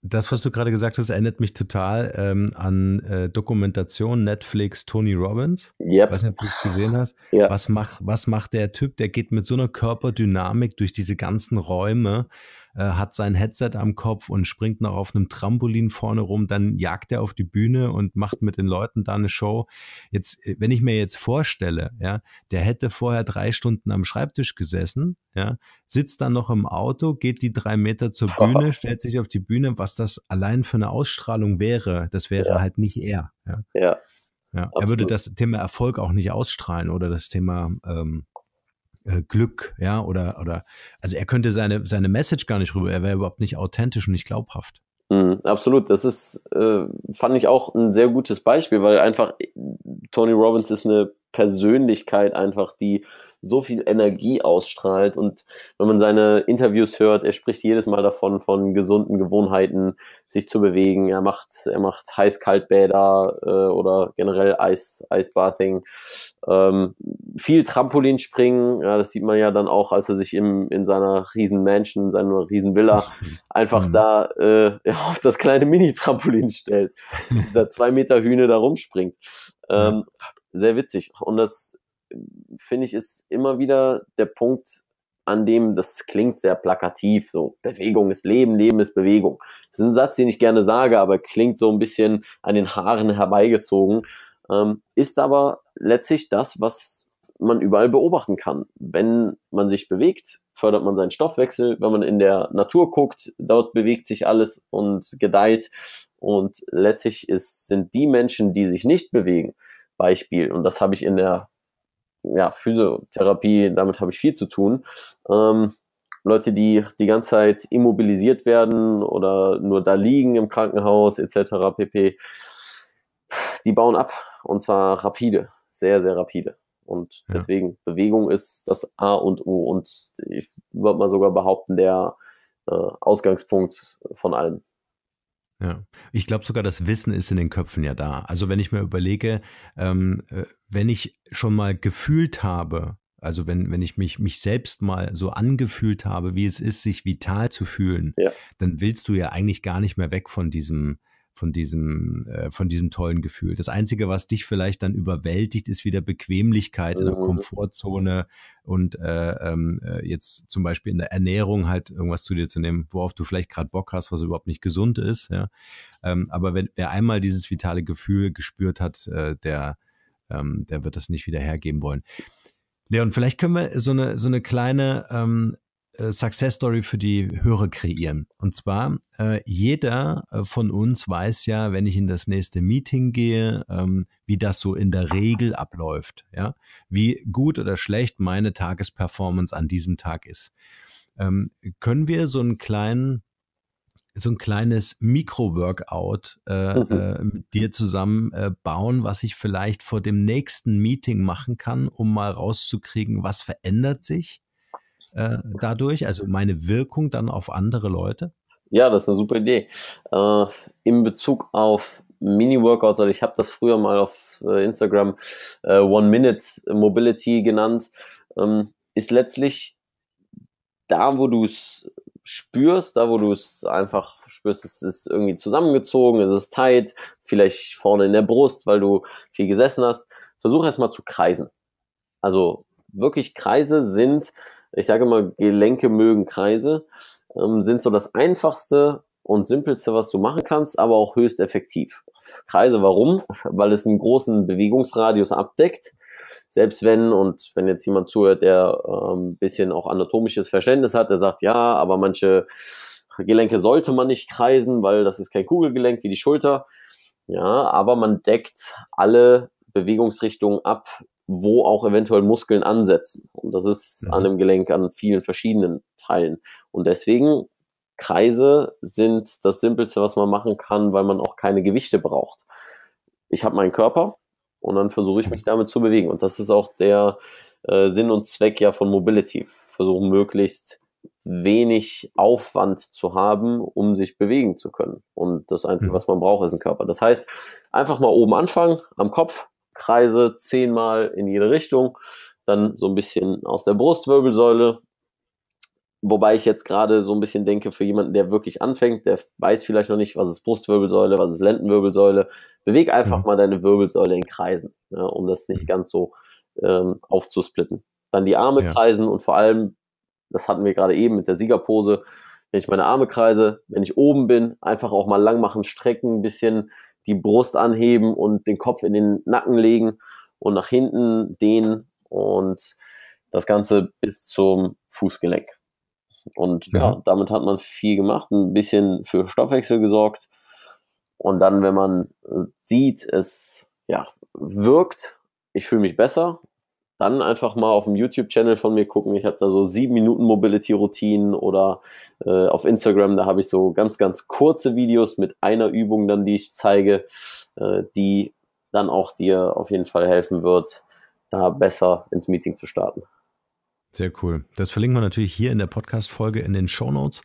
das, was du gerade gesagt hast, erinnert mich total ähm, an äh, Dokumentation Netflix Tony Robbins. Yep. Was du es gesehen hast. Ja. Was, mach, was macht der Typ? Der geht mit so einer Körperdynamik durch diese ganzen Räume, äh, hat sein Headset am Kopf und springt noch auf einem Trampolin vorne rum. Dann jagt er auf die Bühne und macht mit den Leuten da eine Show. Jetzt, wenn ich mir jetzt vorstelle, ja, der hätte vorher drei Stunden am Schreibtisch gesessen, ja, sitzt dann noch im Auto, geht die drei Meter zur Bühne, stellt sich auf die Bühne. Was das allein für eine Ausstrahlung wäre, das wäre ja. halt nicht er. Ja. ja. ja. Er würde das Thema Erfolg auch nicht ausstrahlen oder das Thema ähm, äh, Glück, ja, oder, oder, also er könnte seine, seine Message gar nicht rüber, er wäre überhaupt nicht authentisch und nicht glaubhaft. Mhm, absolut, das ist, äh, fand ich auch ein sehr gutes Beispiel, weil einfach äh, Tony Robbins ist eine Persönlichkeit einfach, die so viel Energie ausstrahlt. Und wenn man seine Interviews hört, er spricht jedes Mal davon, von gesunden Gewohnheiten, sich zu bewegen. Er macht, er macht Heiß-Kaltbäder äh, oder generell Eis, Eisbathing. Ähm, viel Trampolinspringen, ja, das sieht man ja dann auch, als er sich im, in seiner riesen Mansion, in seiner riesen Villa einfach mhm. da äh, auf das kleine Mini-Trampolin stellt. Dieser zwei Meter Hühne da rumspringt. Ähm, sehr witzig. Und das finde ich, ist immer wieder der Punkt, an dem das klingt sehr plakativ, so Bewegung ist Leben, Leben ist Bewegung. Das ist ein Satz, den ich gerne sage, aber klingt so ein bisschen an den Haaren herbeigezogen, ähm, ist aber letztlich das, was man überall beobachten kann. Wenn man sich bewegt, fördert man seinen Stoffwechsel. Wenn man in der Natur guckt, dort bewegt sich alles und gedeiht. Und letztlich ist, sind die Menschen, die sich nicht bewegen, Beispiel, und das habe ich in der ja, Physiotherapie, damit habe ich viel zu tun. Ähm, Leute, die die ganze Zeit immobilisiert werden oder nur da liegen im Krankenhaus etc. pp. Die bauen ab und zwar rapide, sehr, sehr rapide. Und ja. deswegen, Bewegung ist das A und O und ich würde mal sogar behaupten, der äh, Ausgangspunkt von allem. Ja. Ich glaube sogar, das Wissen ist in den Köpfen ja da. Also wenn ich mir überlege, ähm, äh, wenn ich schon mal gefühlt habe, also wenn, wenn ich mich, mich selbst mal so angefühlt habe, wie es ist, sich vital zu fühlen, ja. dann willst du ja eigentlich gar nicht mehr weg von diesem, von diesem, äh, von diesem tollen Gefühl. Das Einzige, was dich vielleicht dann überwältigt, ist wieder Bequemlichkeit in der mhm. Komfortzone und äh, ähm, äh, jetzt zum Beispiel in der Ernährung halt irgendwas zu dir zu nehmen, worauf du vielleicht gerade Bock hast, was überhaupt nicht gesund ist. Ja? Ähm, aber wenn, wer einmal dieses vitale Gefühl gespürt hat, äh, der, ähm, der wird das nicht wieder hergeben wollen. Leon, vielleicht können wir so eine, so eine kleine ähm, äh, Success Story für die Hörer kreieren. Und zwar, äh, jeder äh, von uns weiß ja, wenn ich in das nächste Meeting gehe, ähm, wie das so in der Regel abläuft. Ja? Wie gut oder schlecht meine Tagesperformance an diesem Tag ist. Ähm, können wir so einen kleinen so ein kleines Mikro-Workout äh, mhm. äh, mit dir zusammen äh, bauen, was ich vielleicht vor dem nächsten Meeting machen kann, um mal rauszukriegen, was verändert sich äh, dadurch, also meine Wirkung dann auf andere Leute? Ja, das ist eine super Idee. Äh, in Bezug auf Mini-Workouts, also ich habe das früher mal auf äh, Instagram äh, One-Minute-Mobility genannt, ähm, ist letztlich da, wo du es spürst, da wo du es einfach spürst, es ist irgendwie zusammengezogen, es ist tight, vielleicht vorne in der Brust, weil du viel gesessen hast, versuch erstmal zu kreisen. Also wirklich Kreise sind ich sage immer, Gelenke mögen Kreise, ähm, sind so das einfachste und simpelste, was du machen kannst, aber auch höchst effektiv. Kreise, warum? Weil es einen großen Bewegungsradius abdeckt. Selbst wenn, und wenn jetzt jemand zuhört, der ein ähm, bisschen auch anatomisches Verständnis hat, der sagt, ja, aber manche Gelenke sollte man nicht kreisen, weil das ist kein Kugelgelenk wie die Schulter. Ja, aber man deckt alle Bewegungsrichtungen ab wo auch eventuell Muskeln ansetzen. Und das ist ja. Mhm. an dem Gelenk an vielen verschiedenen Teilen. Und deswegen Kreise sind das Simpelste, was man machen kann, weil man auch keine Gewichte braucht. Ich habe meinen Körper und dann versuche ich mich mhm. damit zu bewegen. Und das ist auch der äh, Sinn und Zweck ja von Mobility. Versuchen möglichst wenig Aufwand zu haben, um sich bewegen zu können. Und das Einzige, mhm. was man braucht, ist ein Körper. Das heißt, einfach mal oben anfangen, am Kopf, Kreise zehnmal in jede Richtung, dann so ein bisschen aus der Brustwirbelsäule. Wobei ich jetzt gerade so ein bisschen denke, für jemanden, der wirklich anfängt, der weiß vielleicht noch nicht, was ist Brustwirbelsäule, was ist Lendenwirbelsäule. Beweg einfach mhm. mal deine Wirbelsäule in Kreisen, ja, um das nicht ganz so ähm, aufzusplitten. Dann die Arme ja. kreisen und vor allem, das hatten wir gerade eben mit der Siegerpose, wenn ich meine Arme kreise, wenn ich oben bin, einfach auch mal lang machen, strecken, ein bisschen die Brust anheben und den Kopf in den Nacken legen und nach hinten dehnen und das Ganze bis zum Fußgelenk. Und ja. ja. damit hat man viel gemacht, ein bisschen für Stoffwechsel gesorgt. Und dann, wenn man sieht, es ja, wirkt, ich fühle mich besser dann einfach mal auf dem YouTube-Channel von mir gucken. Ich habe da so sieben Minuten Mobility-Routinen oder äh, auf Instagram, da habe ich so ganz, ganz kurze Videos mit einer Übung dann, die ich zeige, äh, die dann auch dir auf jeden Fall helfen wird, da besser ins Meeting zu starten. Sehr cool. Das verlinken wir natürlich hier in der Podcast-Folge in den Show Notes.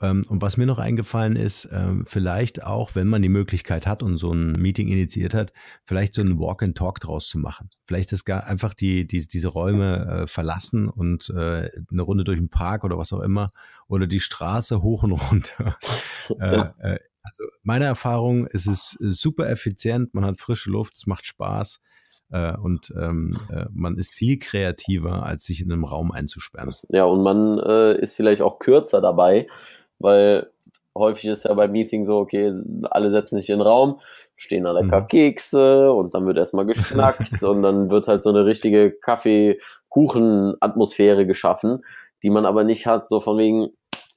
Ähm, und was mir noch eingefallen ist, ähm, vielleicht auch, wenn man die Möglichkeit hat und so ein Meeting initiiert hat, vielleicht so einen Walk and Talk draus zu machen. Vielleicht ist gar einfach die, die diese Räume äh, verlassen und äh, eine Runde durch den Park oder was auch immer oder die Straße hoch und runter. Äh, ja. also meiner Erfahrung, es super effizient, man hat frische Luft, es macht Spaß und ähm, man ist viel kreativer, als sich in einem Raum einzusperren. Ja, und man ist vielleicht auch kürzer dabei, weil häufig ist ja bei Meeting so, okay, alle setzen sich in den Raum, stehen da lecker mhm. Kekse und dann wird erstmal geschnackt und dann wird halt so eine richtige Kaffee-Kuchen-Atmosphäre geschaffen, die man aber nicht hat, so von wegen,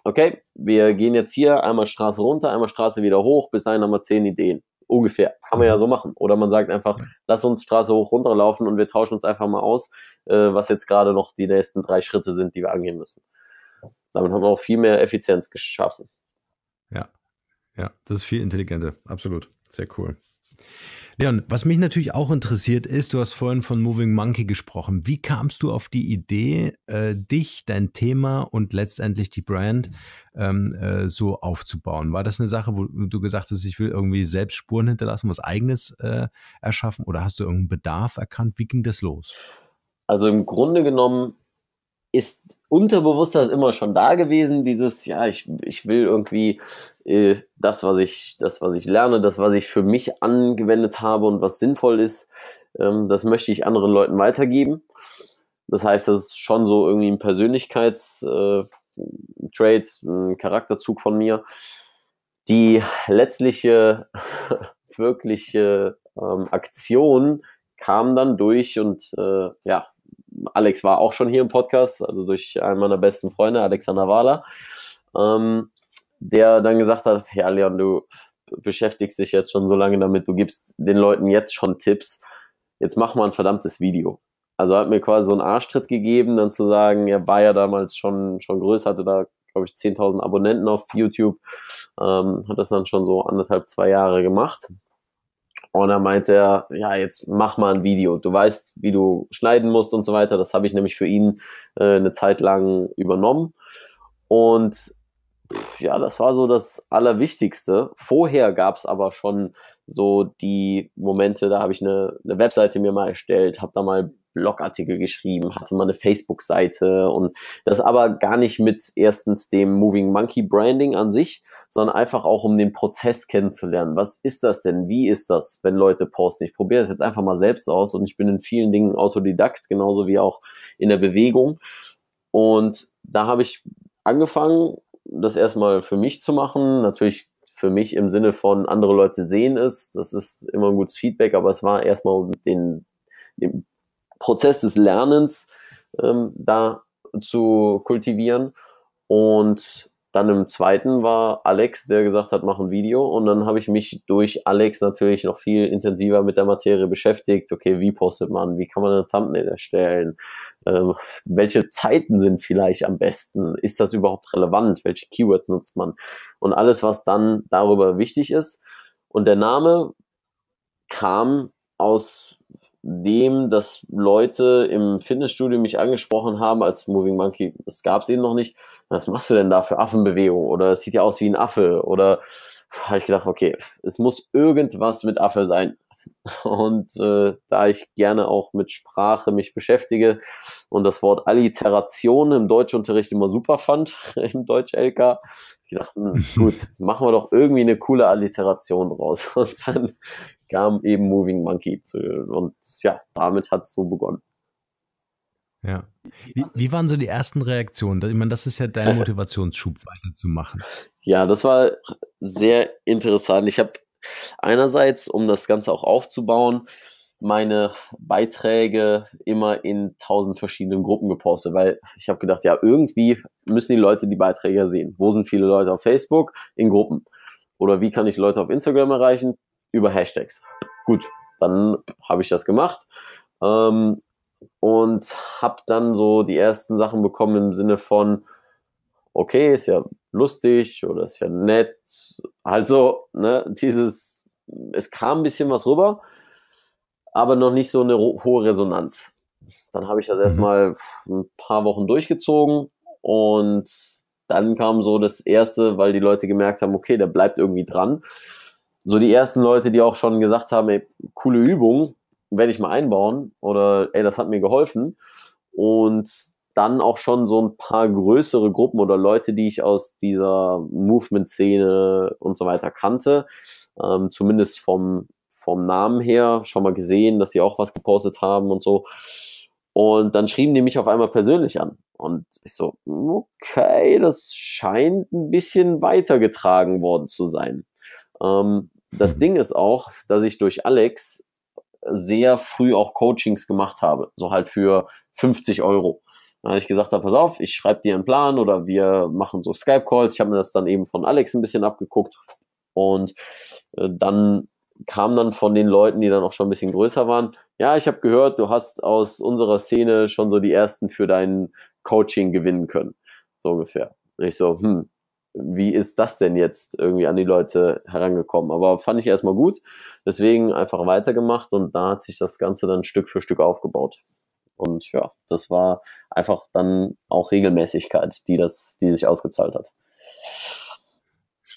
okay, wir gehen jetzt hier einmal Straße runter, einmal Straße wieder hoch, bis dahin haben wir zehn Ideen. Ungefähr. Kann man ja mhm. so machen. Oder man sagt einfach, lass uns Straße hoch runterlaufen und wir tauschen uns einfach mal aus, äh, was jetzt gerade noch die nächsten drei Schritte sind, die wir angehen müssen. Damit haben wir auch viel mehr Effizienz geschaffen. Ja, ja, das ist viel intelligenter, absolut. Sehr cool. Leon, was mich natürlich auch interessiert ist, du hast vorhin von Moving Monkey gesprochen. Wie kamst du auf die Idee, äh, dich, dein Thema und letztendlich die Brand ähm, äh, so aufzubauen? War das eine Sache, wo du gesagt hast, ich will irgendwie selbst Spuren hinterlassen, was eigenes äh, erschaffen oder hast du irgendeinen Bedarf erkannt? Wie ging das los? Also im Grunde genommen ist unterbewusst unterbewusster immer schon da gewesen, dieses, ja, ich, ich will irgendwie äh, das, was ich, das, was ich lerne, das, was ich für mich angewendet habe und was sinnvoll ist, ähm, das möchte ich anderen Leuten weitergeben. Das heißt, das ist schon so irgendwie ein Persönlichkeitstrade, äh, ein Charakterzug von mir. Die letztliche, wirkliche ähm, Aktion kam dann durch und äh, ja, Alex war auch schon hier im Podcast, also durch einen meiner besten Freunde, Alexander Wahler, ähm, der dann gesagt hat, ja Leon, du beschäftigst dich jetzt schon so lange damit, du gibst den Leuten jetzt schon Tipps, jetzt mach mal ein verdammtes Video. Also hat mir quasi so einen Arschtritt gegeben, dann zu sagen, er war ja damals schon, schon größer, hatte da, glaube ich, 10.000 Abonnenten auf YouTube, ähm, hat das dann schon so anderthalb, zwei Jahre gemacht. Und dann meinte er, ja, jetzt mach mal ein Video. Du weißt, wie du schneiden musst und so weiter. Das habe ich nämlich für ihn äh, eine Zeit lang übernommen. Und ja, das war so das Allerwichtigste. Vorher gab es aber schon so die Momente, da habe ich eine, eine Webseite mir mal erstellt, habe da mal Blogartikel geschrieben, hatte mal eine Facebook-Seite und das aber gar nicht mit erstens dem Moving Monkey Branding an sich, sondern einfach auch um den Prozess kennenzulernen. Was ist das denn? Wie ist das, wenn Leute posten? Ich probiere das jetzt einfach mal selbst aus und ich bin in vielen Dingen Autodidakt, genauso wie auch in der Bewegung. Und da habe ich angefangen, das erstmal für mich zu machen. Natürlich für mich im Sinne von andere Leute sehen es. Das ist immer ein gutes Feedback, aber es war erstmal den, den Prozess des Lernens ähm, da zu kultivieren. Und dann im zweiten war Alex, der gesagt hat, mach ein Video. Und dann habe ich mich durch Alex natürlich noch viel intensiver mit der Materie beschäftigt. Okay, wie postet man? Wie kann man ein Thumbnail erstellen? Ähm, welche Zeiten sind vielleicht am besten? Ist das überhaupt relevant? Welche Keywords nutzt man? Und alles, was dann darüber wichtig ist. Und der Name kam aus dem, dass Leute im Fitnessstudio mich angesprochen haben als Moving Monkey, das gab es eben noch nicht. Was machst du denn da für Affenbewegung? Oder es sieht ja aus wie ein Affe. Oder habe ich gedacht, okay, es muss irgendwas mit Affe sein. Und äh, da ich gerne auch mit Sprache mich beschäftige und das Wort Alliteration im Deutschunterricht immer super fand, im Deutsch-LK, ich dachte, hm, gut, machen wir doch irgendwie eine coole Alliteration draus. Und dann kam eben Moving Monkey zu, und ja, damit hat es so begonnen. Ja. Wie, wie, waren so die ersten Reaktionen? Ich meine, das ist ja dein Motivationsschub, weiterzumachen. Ja, das war sehr interessant. Ich habe einerseits, um das Ganze auch aufzubauen, meine Beiträge immer in tausend verschiedenen Gruppen gepostet, weil ich habe gedacht, ja, irgendwie müssen die Leute die Beiträge sehen. Wo sind viele Leute auf Facebook? In Gruppen. Oder wie kann ich Leute auf Instagram erreichen? Über Hashtags. Gut, dann habe ich das gemacht ähm, und habe dann so die ersten Sachen bekommen im Sinne von, okay, ist ja lustig oder ist ja nett. Also, ne, dieses, es kam ein bisschen was rüber aber noch nicht so eine hohe Resonanz. Dann habe ich das mhm. erstmal ein paar Wochen durchgezogen und dann kam so das erste, weil die Leute gemerkt haben, okay, der bleibt irgendwie dran. So die ersten Leute, die auch schon gesagt haben, ey, coole Übung, werde ich mal einbauen oder ey, das hat mir geholfen. Und dann auch schon so ein paar größere Gruppen oder Leute, die ich aus dieser Movement-Szene und so weiter kannte, ähm, zumindest vom vom Namen her schon mal gesehen, dass sie auch was gepostet haben und so. Und dann schrieben die mich auf einmal persönlich an. Und ich so, okay, das scheint ein bisschen weitergetragen worden zu sein. Ähm, das hm. Ding ist auch, dass ich durch Alex sehr früh auch Coachings gemacht habe. So halt für 50 Euro. Da habe ich gesagt, pass auf, ich schreibe dir einen Plan oder wir machen so Skype-Calls. Ich habe mir das dann eben von Alex ein bisschen abgeguckt. Und äh, dann kam dann von den Leuten, die dann auch schon ein bisschen größer waren, ja, ich habe gehört, du hast aus unserer Szene schon so die ersten für dein Coaching gewinnen können. So ungefähr. Und ich so, hm, wie ist das denn jetzt irgendwie an die Leute herangekommen? Aber fand ich erstmal gut. Deswegen einfach weitergemacht und da hat sich das Ganze dann Stück für Stück aufgebaut. Und ja, das war einfach dann auch Regelmäßigkeit, die das, die sich ausgezahlt hat.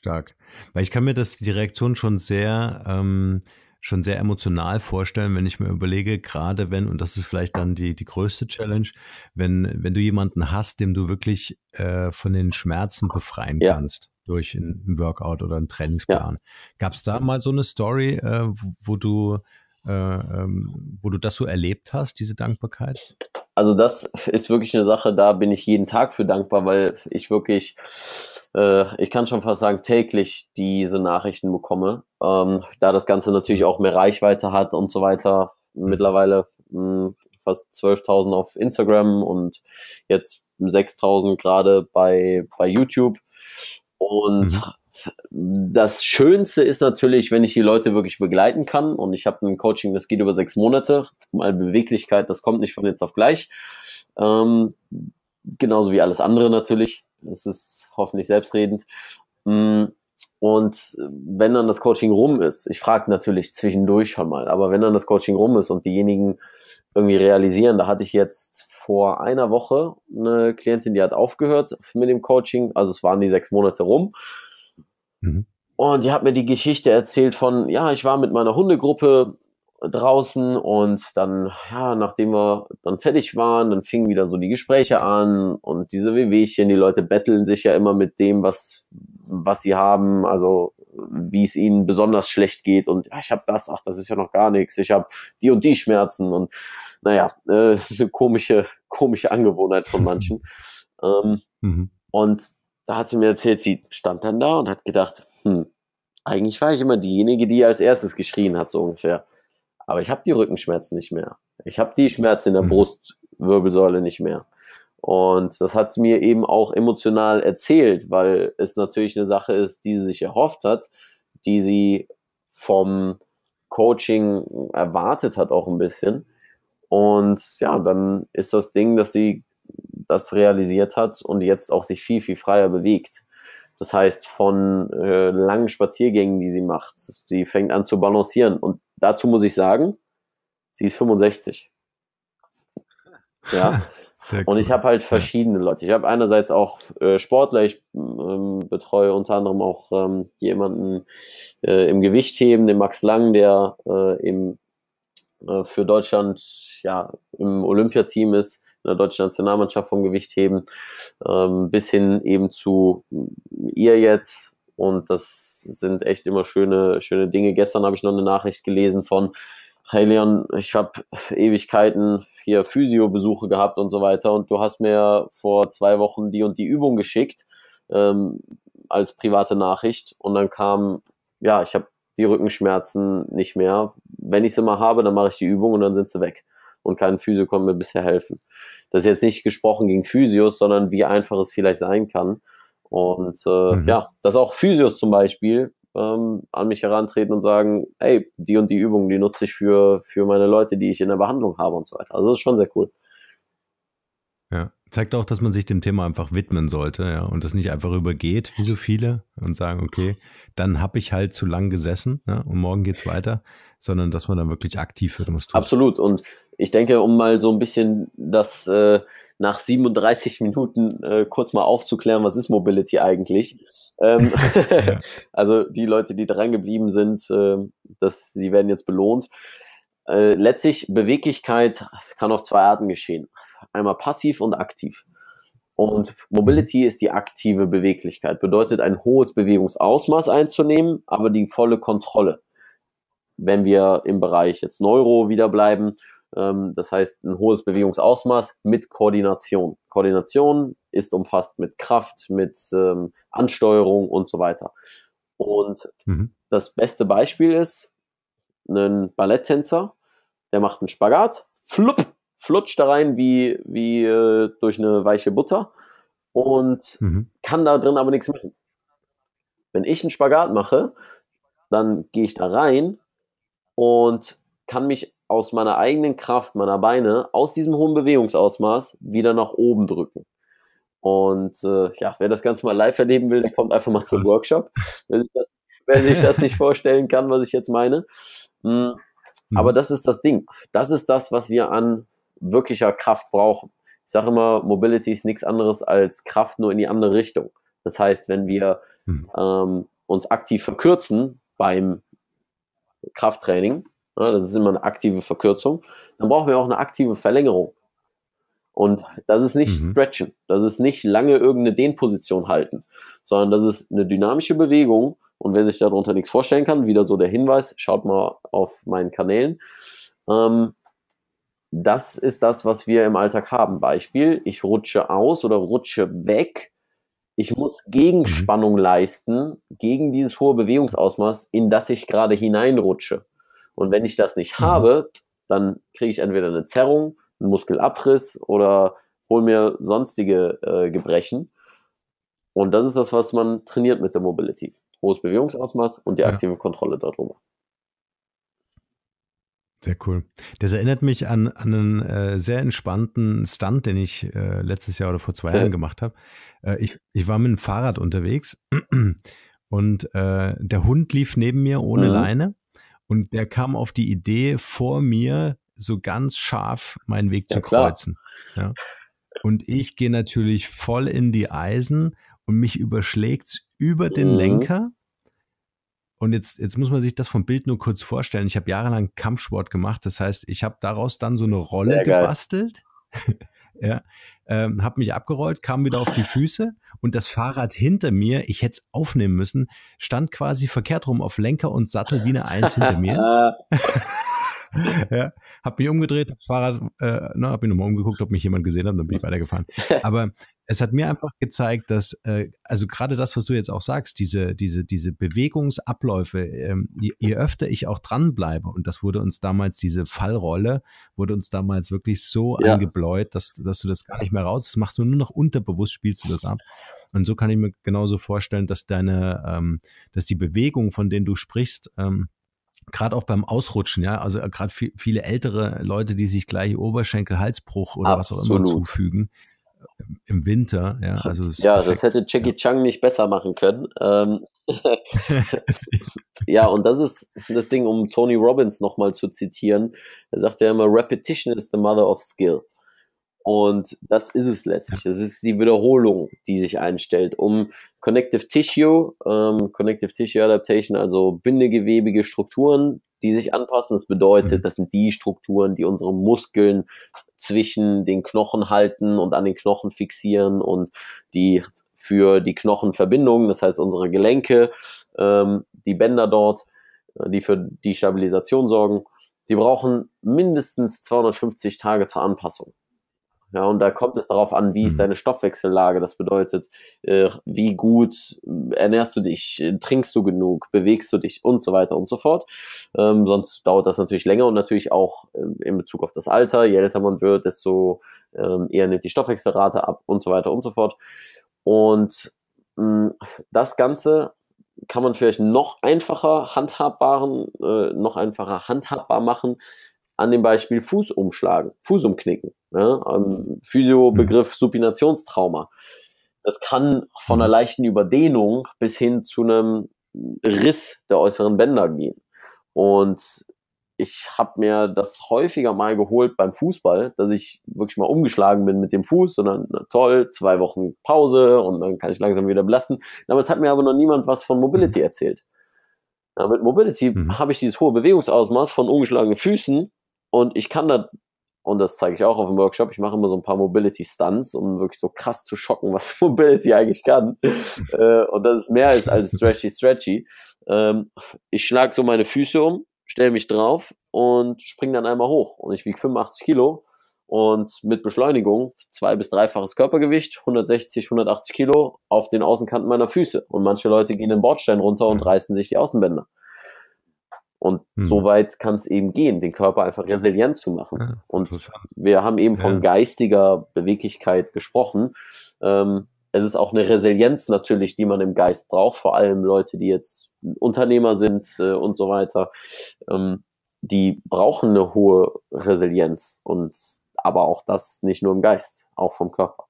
Stark. Weil ich kann mir das, die Reaktion schon sehr, ähm, schon sehr emotional vorstellen, wenn ich mir überlege, gerade wenn, und das ist vielleicht dann die, die größte Challenge, wenn, wenn du jemanden hast, dem du wirklich äh, von den Schmerzen befreien ja. kannst durch einen Workout oder einen Trainingsplan. Ja. Gab es da mal so eine Story, äh, wo, du äh, ähm, wo du das so erlebt hast, diese Dankbarkeit? Also das ist wirklich eine Sache, da bin ich jeden Tag für dankbar, weil ich wirklich äh, ich kann schon fast sagen, täglich diese Nachrichten bekomme. Ähm, da das Ganze natürlich auch mehr Reichweite hat und so weiter. Mhm. Mittlerweile mh, hm, fast 12.000 auf Instagram und jetzt 6.000 gerade bei, bei YouTube. Und mhm das Schönste ist natürlich, wenn ich die Leute wirklich begleiten kann. Und ich habe ein Coaching, das geht über sechs Monate. Meine Beweglichkeit, das kommt nicht von jetzt auf gleich. Ähm, genauso wie alles andere natürlich es ist hoffentlich selbstredend. Mm, und wenn dann das Coaching rum ist, ich frage natürlich zwischendurch schon mal, aber wenn dann das Coaching rum ist und diejenigen irgendwie realisieren, da hatte ich jetzt vor einer Woche eine Klientin, die hat aufgehört mit dem Coaching, also es waren die sechs Monate rum. Mhm. Und die hat mir die Geschichte erzählt von, ja, ich war mit meiner Hundegruppe draußen und dann, ja, nachdem wir dann fertig waren, dann fingen wieder so die Gespräche an und diese WWchen, die Leute betteln sich ja immer mit dem, was, was sie haben, also wie es ihnen besonders schlecht geht und ja, ich habe das, ach, das ist ja noch gar nichts, ich habe die und die Schmerzen und naja, äh, ist eine komische, komische Angewohnheit von manchen. ähm, mhm. Und da hat sie mir erzählt, sie stand dann da und hat gedacht, hm, eigentlich war ich immer diejenige, die als erstes geschrien hat, so ungefähr. Aber ich habe die Rückenschmerzen nicht mehr. Ich habe die Schmerzen in der mhm. Brustwirbelsäule nicht mehr. Und das hat es mir eben auch emotional erzählt, weil es natürlich eine Sache ist, die sie sich erhofft hat, die sie vom Coaching erwartet hat auch ein bisschen. Und ja, dann ist das Ding, dass sie das realisiert hat und jetzt auch sich viel, viel freier bewegt. Das heißt, von äh, langen Spaziergängen, die sie macht, sie fängt an zu balancieren und Dazu muss ich sagen, sie ist 65. Ja. Sehr und ich habe halt verschiedene Leute. Ich habe einerseits auch äh, Sportler, ich ähm, betreue unter anderem auch ähm, jemanden äh, im Gewichtheben, den Max Lang, der äh, im, äh, für Deutschland ja, im Olympiateam ist, in der deutschen Nationalmannschaft vom Gewichtheben, ähm, bis hin eben zu ihr jetzt, und das sind echt immer schöne, schöne Dinge. Gestern habe ich noch eine Nachricht gelesen von, hey Leon, ich habe Ewigkeiten hier Physio-Besuche gehabt und so weiter und du hast mir vor zwei Wochen die und die Übung geschickt ähm, als private Nachricht und dann kam, ja, ich habe die Rückenschmerzen nicht mehr. Wenn ich sie mal habe, dann mache ich die Übung und dann sind sie weg. Und kein Physio konnte mir bisher helfen. Das ist jetzt nicht gesprochen gegen Physios, sondern wie einfach es vielleicht sein kann. Und äh, mhm. ja, dass auch Physios zum Beispiel ähm, an mich herantreten und sagen, hey, die und die Übungen, die nutze ich für, für meine Leute, die ich in der Behandlung habe und so weiter. Also das ist schon sehr cool zeigt auch, dass man sich dem Thema einfach widmen sollte, ja, und das nicht einfach übergeht, wie so viele, und sagen, okay, dann habe ich halt zu lang gesessen, ja, und morgen geht's weiter, sondern dass man dann wirklich aktiv wird muss. Absolut. Und ich denke, um mal so ein bisschen das äh, nach 37 Minuten äh, kurz mal aufzuklären, was ist Mobility eigentlich? Ähm, Also die Leute, die drangeblieben sind, äh, das, die werden jetzt belohnt. Äh, letztlich Beweglichkeit kann auf zwei Arten geschehen einmal passiv und aktiv. Und Mobility ist die aktive Beweglichkeit, bedeutet ein hohes Bewegungsausmaß einzunehmen, aber die volle Kontrolle. Wenn wir im Bereich jetzt Neuro wieder bleiben, ähm, das heißt ein hohes Bewegungsausmaß mit Koordination. Koordination ist umfasst mit Kraft, mit ähm, Ansteuerung und so weiter. Und mhm. das beste Beispiel ist ein Balletttänzer, der macht einen Spagat, flupp, flutscht da rein wie, wie äh, durch eine weiche Butter und mhm. kann da drin aber nichts machen. Wenn ich einen Spagat mache, dann gehe ich da rein und kann mich aus meiner eigenen Kraft meiner Beine aus diesem hohen Bewegungsausmaß wieder nach oben drücken. Und äh, ja, wer das Ganze mal live erleben will, der kommt einfach mal zum Workshop. Wer sich, das, wer sich das nicht vorstellen kann, was ich jetzt meine. Hm. Mhm. Aber das ist das Ding. Das ist das, was wir an wirklicher Kraft brauchen. Ich sage immer, Mobility ist nichts anderes als Kraft nur in die andere Richtung. Das heißt, wenn wir hm. ähm, uns aktiv verkürzen beim Krafttraining, ja, das ist immer eine aktive Verkürzung, dann brauchen wir auch eine aktive Verlängerung. Und das ist nicht mhm. Stretchen, das ist nicht lange irgendeine Dehnposition halten, sondern das ist eine dynamische Bewegung. Und wer sich darunter nichts vorstellen kann, wieder so der Hinweis, schaut mal auf meinen Kanälen. Ähm, das ist das, was wir im Alltag haben. Beispiel, ich rutsche aus oder rutsche weg. Ich muss Gegenspannung mhm. leisten gegen dieses hohe Bewegungsausmaß, in das ich gerade hineinrutsche. Und wenn ich das nicht mhm. habe, dann kriege ich entweder eine Zerrung, einen Muskelabriss oder hole mir sonstige äh, Gebrechen. Und das ist das, was man trainiert mit der Mobility. Hohes Bewegungsausmaß und die aktive ja. Kontrolle darüber. Sehr cool. Das erinnert mich an, an einen äh, sehr entspannten Stunt, den ich äh, letztes Jahr oder vor zwei Jahren gemacht habe. Äh, ich, ich war mit dem Fahrrad unterwegs und äh, der Hund lief neben mir ohne mhm. Leine und der kam auf die Idee, vor mir so ganz scharf meinen Weg ja, zu kreuzen. Ja. Und ich gehe natürlich voll in die Eisen und mich überschlägt über den mhm. Lenker und jetzt, jetzt muss man sich das vom Bild nur kurz vorstellen. Ich habe jahrelang Kampfsport gemacht. Das heißt, ich habe daraus dann so eine Rolle gebastelt. ja, ähm, habe mich abgerollt, kam wieder auf die Füße und das Fahrrad hinter mir, ich hätte es aufnehmen müssen, stand quasi verkehrt rum auf Lenker und Sattel wie eine Eins hinter mir. ja, hab mich umgedreht, das Fahrrad, äh, na, ne, hab mich nochmal umgeguckt, ob mich jemand gesehen hat, dann bin ich weitergefahren. Aber es hat mir einfach gezeigt, dass, äh, also gerade das, was du jetzt auch sagst, diese, diese, diese Bewegungsabläufe, ähm, je, je öfter ich auch dranbleibe, und das wurde uns damals, diese Fallrolle, wurde uns damals wirklich so ja. angebläut, dass, dass du das gar nicht mehr raus, das machst du nur noch unterbewusst, spielst du das ab. Und so kann ich mir genauso vorstellen, dass deine, ähm, dass die Bewegung, von denen du sprichst, ähm, gerade auch beim Ausrutschen, ja, also äh, gerade viele ältere Leute, die sich gleich Oberschenkel, Halsbruch oder Absolut. was auch immer zufügen im Winter, ja, also ja, perfekt. das hätte Jackie ja. Chang nicht besser machen können. Ähm ja, und das ist das Ding, um Tony Robbins nochmal zu zitieren. Er sagt ja immer, Repetition is the mother of skill. Und das ist es letztlich. Das ist die Wiederholung, die sich einstellt, um Connective Tissue, ähm, Connective Tissue Adaptation, also bindegewebige Strukturen, die sich anpassen. Das bedeutet, mhm. das sind die Strukturen, die unsere Muskeln zwischen den Knochen halten und an den Knochen fixieren und die für die Knochenverbindungen, das heißt unsere Gelenke, ähm, die Bänder dort, äh, die für die Stabilisation sorgen, die brauchen mindestens 250 Tage zur Anpassung. Ja, und da kommt es darauf an, wie ist mhm. deine Stoffwechsellage. Das bedeutet, äh, wie gut äh, ernährst du dich, äh, trinkst du genug, bewegst du dich und so weiter und so fort. Ähm, sonst dauert das natürlich länger und natürlich auch in Bezug auf das Alter. Je älter man wird, desto ähm, eher nimmt die Stoffwechselrate ab und so weiter und so fort. Und mh, mm, das Ganze kann man vielleicht noch einfacher handhabbaren, äh, noch einfacher handhabbar machen, an dem Beispiel Fuß umschlagen, Fuß umknicken. Ne? Ähm, Physiobegriff mhm. Supinationstrauma. Das kann von mhm. einer leichten Überdehnung bis hin zu einem Riss der äußeren Bänder gehen. Und ich habe mir das häufiger mal geholt beim Fußball, dass ich wirklich mal umgeschlagen bin mit dem Fuß und dann, na toll, zwei Wochen Pause und dann kann ich langsam wieder belasten. Damit hat mir aber noch niemand was von Mobility mhm. erzählt. Ja, mit Mobility mhm. habe ich dieses hohe Bewegungsausmaß von umgeschlagenen Füßen und ich kann da, und das zeige ich auch auf dem Workshop, ich mache immer so ein paar Mobility-Stunts, um wirklich so krass zu schocken, was Mobility eigentlich kann. äh, und das ist mehr als, als stretchy, stretchy. Ähm, ich schlage so meine Füße um, stelle mich drauf und springe dann einmal hoch. Und ich wiege 85 Kilo und mit Beschleunigung zwei bis dreifaches Körpergewicht, 160, 180 Kilo auf den Außenkanten meiner Füße. Und manche Leute gehen den Bordstein runter und mhm. reißen sich die Außenbänder. Und hm. so weit kann es eben gehen, den Körper einfach resilient zu machen. Ja, und wir haben eben von ja. geistiger Beweglichkeit gesprochen. Ähm, es ist auch eine Resilienz natürlich, die man im Geist braucht, vor allem Leute, die jetzt Unternehmer sind äh, und so weiter. Ähm, die brauchen eine hohe Resilienz und aber auch das nicht nur im Geist, auch vom Körper.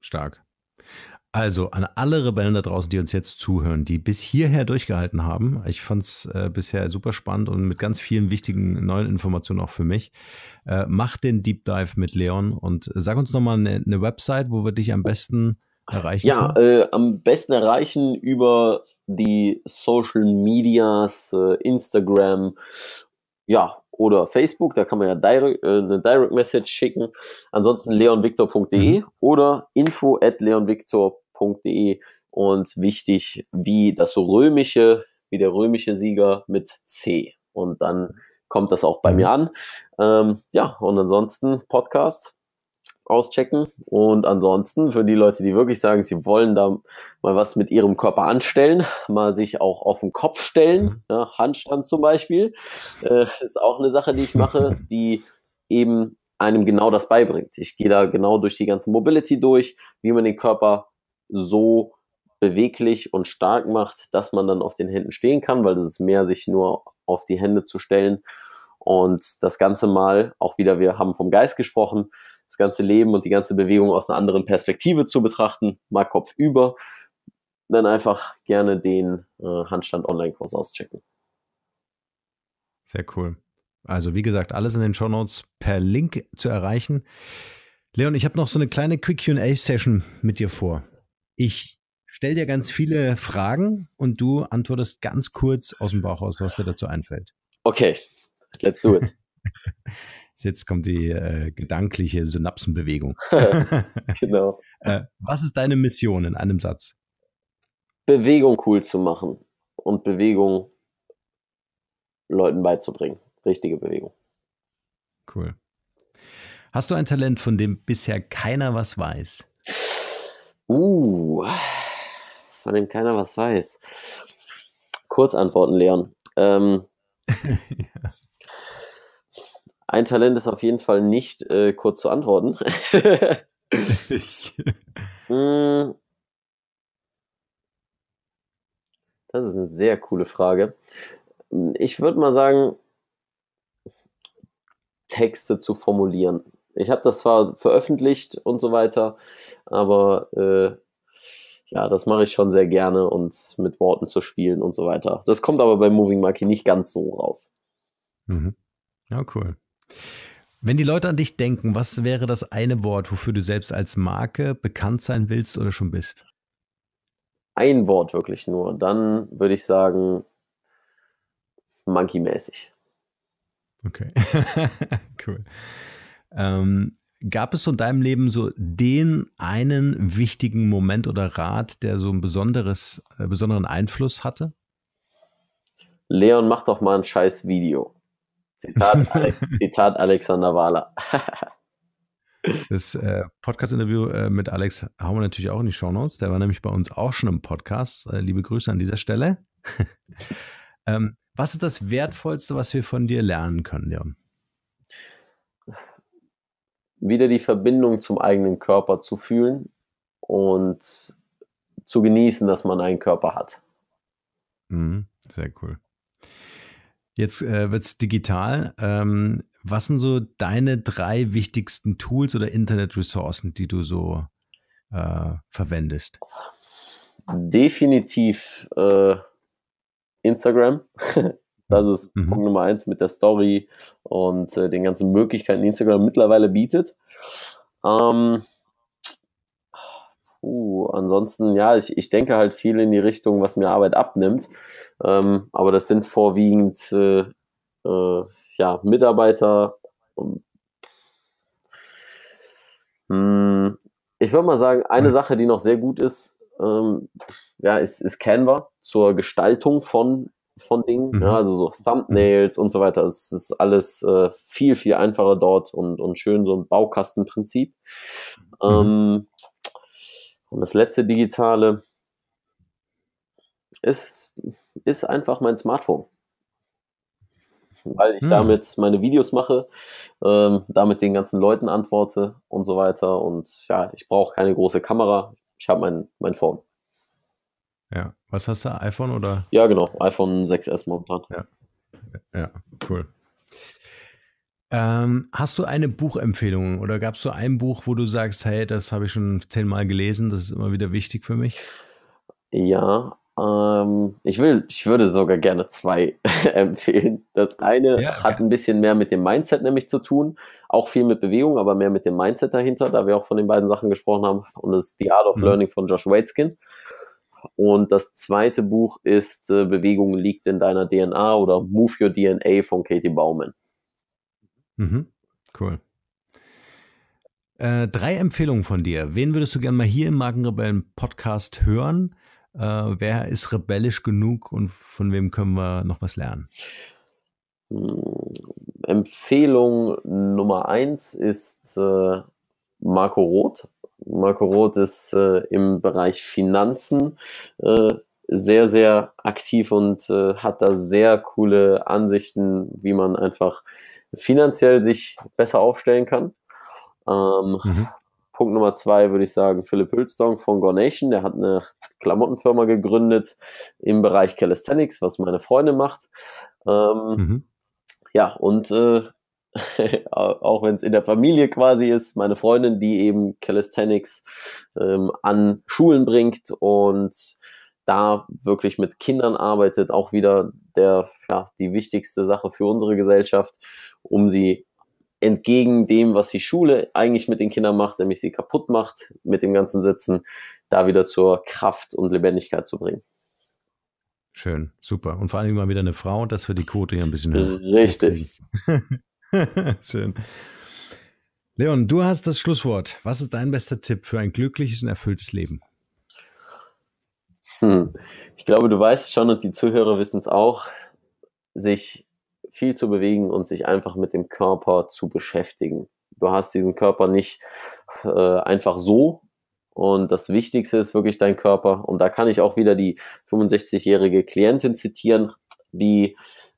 Stark. Also an alle Rebellen da draußen, die uns jetzt zuhören, die bis hierher durchgehalten haben. Ich fand es äh, bisher super spannend und mit ganz vielen wichtigen neuen Informationen auch für mich. Äh, mach den Deep Dive mit Leon und sag uns nochmal eine, eine Website, wo wir dich am besten erreichen ja, äh, am besten erreichen über die Social Medias, äh, Instagram, ja, oder Facebook, da kann man ja direct, äh, eine Direct Message schicken. Ansonsten leonvictor.de mhm. oder info at leonvictor.de und wichtig wie das römische, wie der römische Sieger mit C. Und dann kommt das auch bei mhm. mir an. Ähm, ja, und ansonsten Podcast auschecken. Und ansonsten, für die Leute, die wirklich sagen, sie wollen da mal was mit ihrem Körper anstellen, mal sich auch auf den Kopf stellen, ja, mhm. ne, Handstand zum Beispiel, äh, ist auch eine Sache, die ich mache, die eben einem genau das beibringt. Ich gehe da genau durch die ganze Mobility durch, wie man den Körper so beweglich und stark macht, dass man dann auf den Händen stehen kann, weil das ist mehr, sich nur auf die Hände zu stellen und das Ganze mal, auch wieder, wir haben vom Geist gesprochen, das ganze Leben und die ganze Bewegung aus einer anderen Perspektive zu betrachten, mal Kopf über, dann einfach gerne den äh, Handstand-Online-Kurs auschecken. Sehr cool. Also wie gesagt, alles in den Show Notes per Link zu erreichen. Leon, ich habe noch so eine kleine Quick QA-Session mit dir vor. Ich stelle dir ganz viele Fragen und du antwortest ganz kurz aus dem Bauch aus, was dir dazu einfällt. Okay, Let's do it. Jetzt kommt die äh, gedankliche Synapsenbewegung. genau. Äh, was ist deine Mission in einem Satz? Bewegung cool zu machen und Bewegung Leuten beizubringen. Richtige Bewegung. Cool. Hast du ein Talent, von dem bisher keiner was weiß? Uh, von dem keiner was weiß. Kurz antworten, Leon. Ähm, ja. Ein Talent ist auf jeden Fall nicht äh, kurz zu antworten. Mm. das ist eine sehr coole Frage. Ich würde mal sagen, Texte zu formulieren. Ich habe das zwar veröffentlicht und so weiter, aber äh, ja, das mache ich schon sehr gerne und mit Worten zu spielen und so weiter. Das kommt aber bei Moving Monkey nicht ganz so raus. Mhm. Ja, cool. Wenn die Leute an dich denken, was wäre das eine Wort, wofür du selbst als Marke bekannt sein willst oder schon bist? Ein Wort wirklich nur. Dann würde ich sagen, monkey-mäßig. Okay, cool. Ähm, gab es in deinem Leben so den einen wichtigen Moment oder Rat, der so einen besonderes, äh, besonderen Einfluss hatte? Leon, mach doch mal ein scheiß Video. Zitat, Zitat Alexander Wahler. Das äh, Podcast-Interview äh, mit Alex haben wir natürlich auch in die Shownotes. Der war nämlich bei uns auch schon im Podcast. Äh, liebe Grüße an dieser Stelle. ähm, was ist das Wertvollste, was wir von dir lernen können, Leon? Wieder die Verbindung zum eigenen Körper zu fühlen und zu genießen, dass man einen Körper hat. Mhm, sehr cool. Jetzt äh, wird es digital. Ähm, was sind so deine drei wichtigsten Tools oder Internetressourcen, die du so äh, verwendest? Definitiv äh, Instagram. Das ist mhm. Punkt Nummer eins mit der Story und äh, den ganzen Möglichkeiten, die Instagram mittlerweile bietet. Ähm, Uh, ansonsten, ja, ich, ich denke halt viel in die Richtung, was mir Arbeit abnimmt. Ähm, aber das sind vorwiegend äh, äh, ja, Mitarbeiter. Hm, ich würde mal sagen, eine hm. Sache, die noch sehr gut ist, ähm, ja, ist, ist Canva zur Gestaltung von, von Dingen. Mhm. Ja, also so mhm. Thumbnails mhm. und so weiter. Es ist alles äh, viel, viel einfacher dort und, und schön so ein Baukastenprinzip. Mhm. Ähm, und das letzte Digitale ist, ist einfach mein Smartphone. Weil ich hm. damit meine Videos mache, ähm, damit den ganzen Leuten antworte und so weiter. Und ja, ich brauche keine große Kamera. Ich habe mein, mein Phone. Ja, was hast du? iPhone oder? Ja, genau. iPhone 6S momentan. Ja, ja cool. Ähm, hast du eine Buchempfehlung oder gab es so ein Buch, wo du sagst, hey, das habe ich schon zehnmal gelesen, das ist immer wieder wichtig für mich? Ja, ähm, ich, will, ich würde sogar gerne zwei empfehlen. Das eine ja, okay. hat ein bisschen mehr mit dem Mindset nämlich zu tun, auch viel mit Bewegung, aber mehr mit dem Mindset dahinter, da wir auch von den beiden Sachen gesprochen haben. Und das ist The Art of mhm. Learning von Josh Waitskin. Und das zweite Buch ist äh, Bewegung liegt in deiner DNA oder Move Your DNA von Katie Bauman. Mhm. Cool. Äh, drei Empfehlungen von dir. Wen würdest du gerne mal hier im Markenrebellen-Podcast hören? Äh, wer ist rebellisch genug und von wem können wir noch was lernen? Hm, Empfehlung Nummer eins ist äh, Marco Roth. Marco Roth ist äh, im Bereich Finanzen äh, sehr, sehr aktiv und äh, hat da sehr coole Ansichten, wie man einfach finanziell sich besser aufstellen kann. Ähm, mhm. Punkt Nummer zwei würde ich sagen, Philipp Hülsdong von Gornation, der hat eine Klamottenfirma gegründet im Bereich Calisthenics, was meine Freundin macht. Ähm, mhm. Ja, und äh, auch wenn es in der Familie quasi ist, meine Freundin, die eben Calisthenics ähm, an Schulen bringt und da wirklich mit Kindern arbeitet, auch wieder der, ja, die wichtigste Sache für unsere Gesellschaft, um sie entgegen dem, was die Schule eigentlich mit den Kindern macht, nämlich sie kaputt macht mit dem ganzen Sitzen, da wieder zur Kraft und Lebendigkeit zu bringen. Schön, super. Und vor allem mal wieder eine Frau, dass wir die Quote hier ein bisschen höher. Richtig. Schön. Leon, du hast das Schlusswort. Was ist dein bester Tipp für ein glückliches und erfülltes Leben? Hm. Ich glaube, du weißt schon und die Zuhörer wissen es auch, sich viel zu bewegen und sich einfach mit dem Körper zu beschäftigen. Du hast diesen Körper nicht äh, einfach so. Und das Wichtigste ist wirklich dein Körper. Und da kann ich auch wieder die 65-jährige Klientin zitieren, die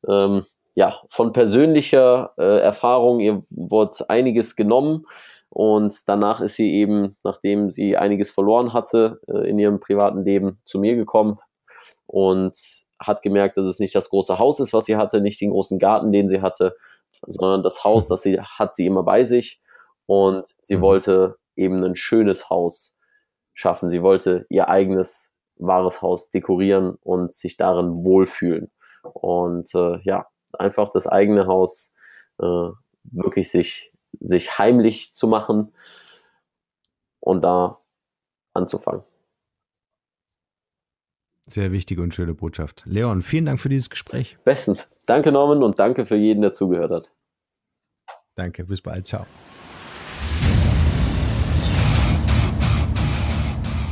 ähm, ja von persönlicher äh, Erfahrung, ihr wurde einiges genommen und danach ist sie eben, nachdem sie einiges verloren hatte äh, in ihrem privaten Leben, zu mir gekommen und hat gemerkt, dass es nicht das große Haus ist, was sie hatte, nicht den großen Garten, den sie hatte, sondern das Haus, hm. das sie hat sie immer bei sich. Und sie hm. wollte eben ein schönes Haus schaffen. Sie wollte ihr eigenes wahres Haus dekorieren und sich darin wohlfühlen. Und äh, ja, einfach das eigene Haus äh, wirklich sich sich heimlich zu machen und da anzufangen. Sehr wichtige und schöne Botschaft. Leon, vielen Dank für dieses Gespräch. Bestens. Danke, Norman, und danke für jeden, der zugehört hat. Danke, bis bald. Ciao.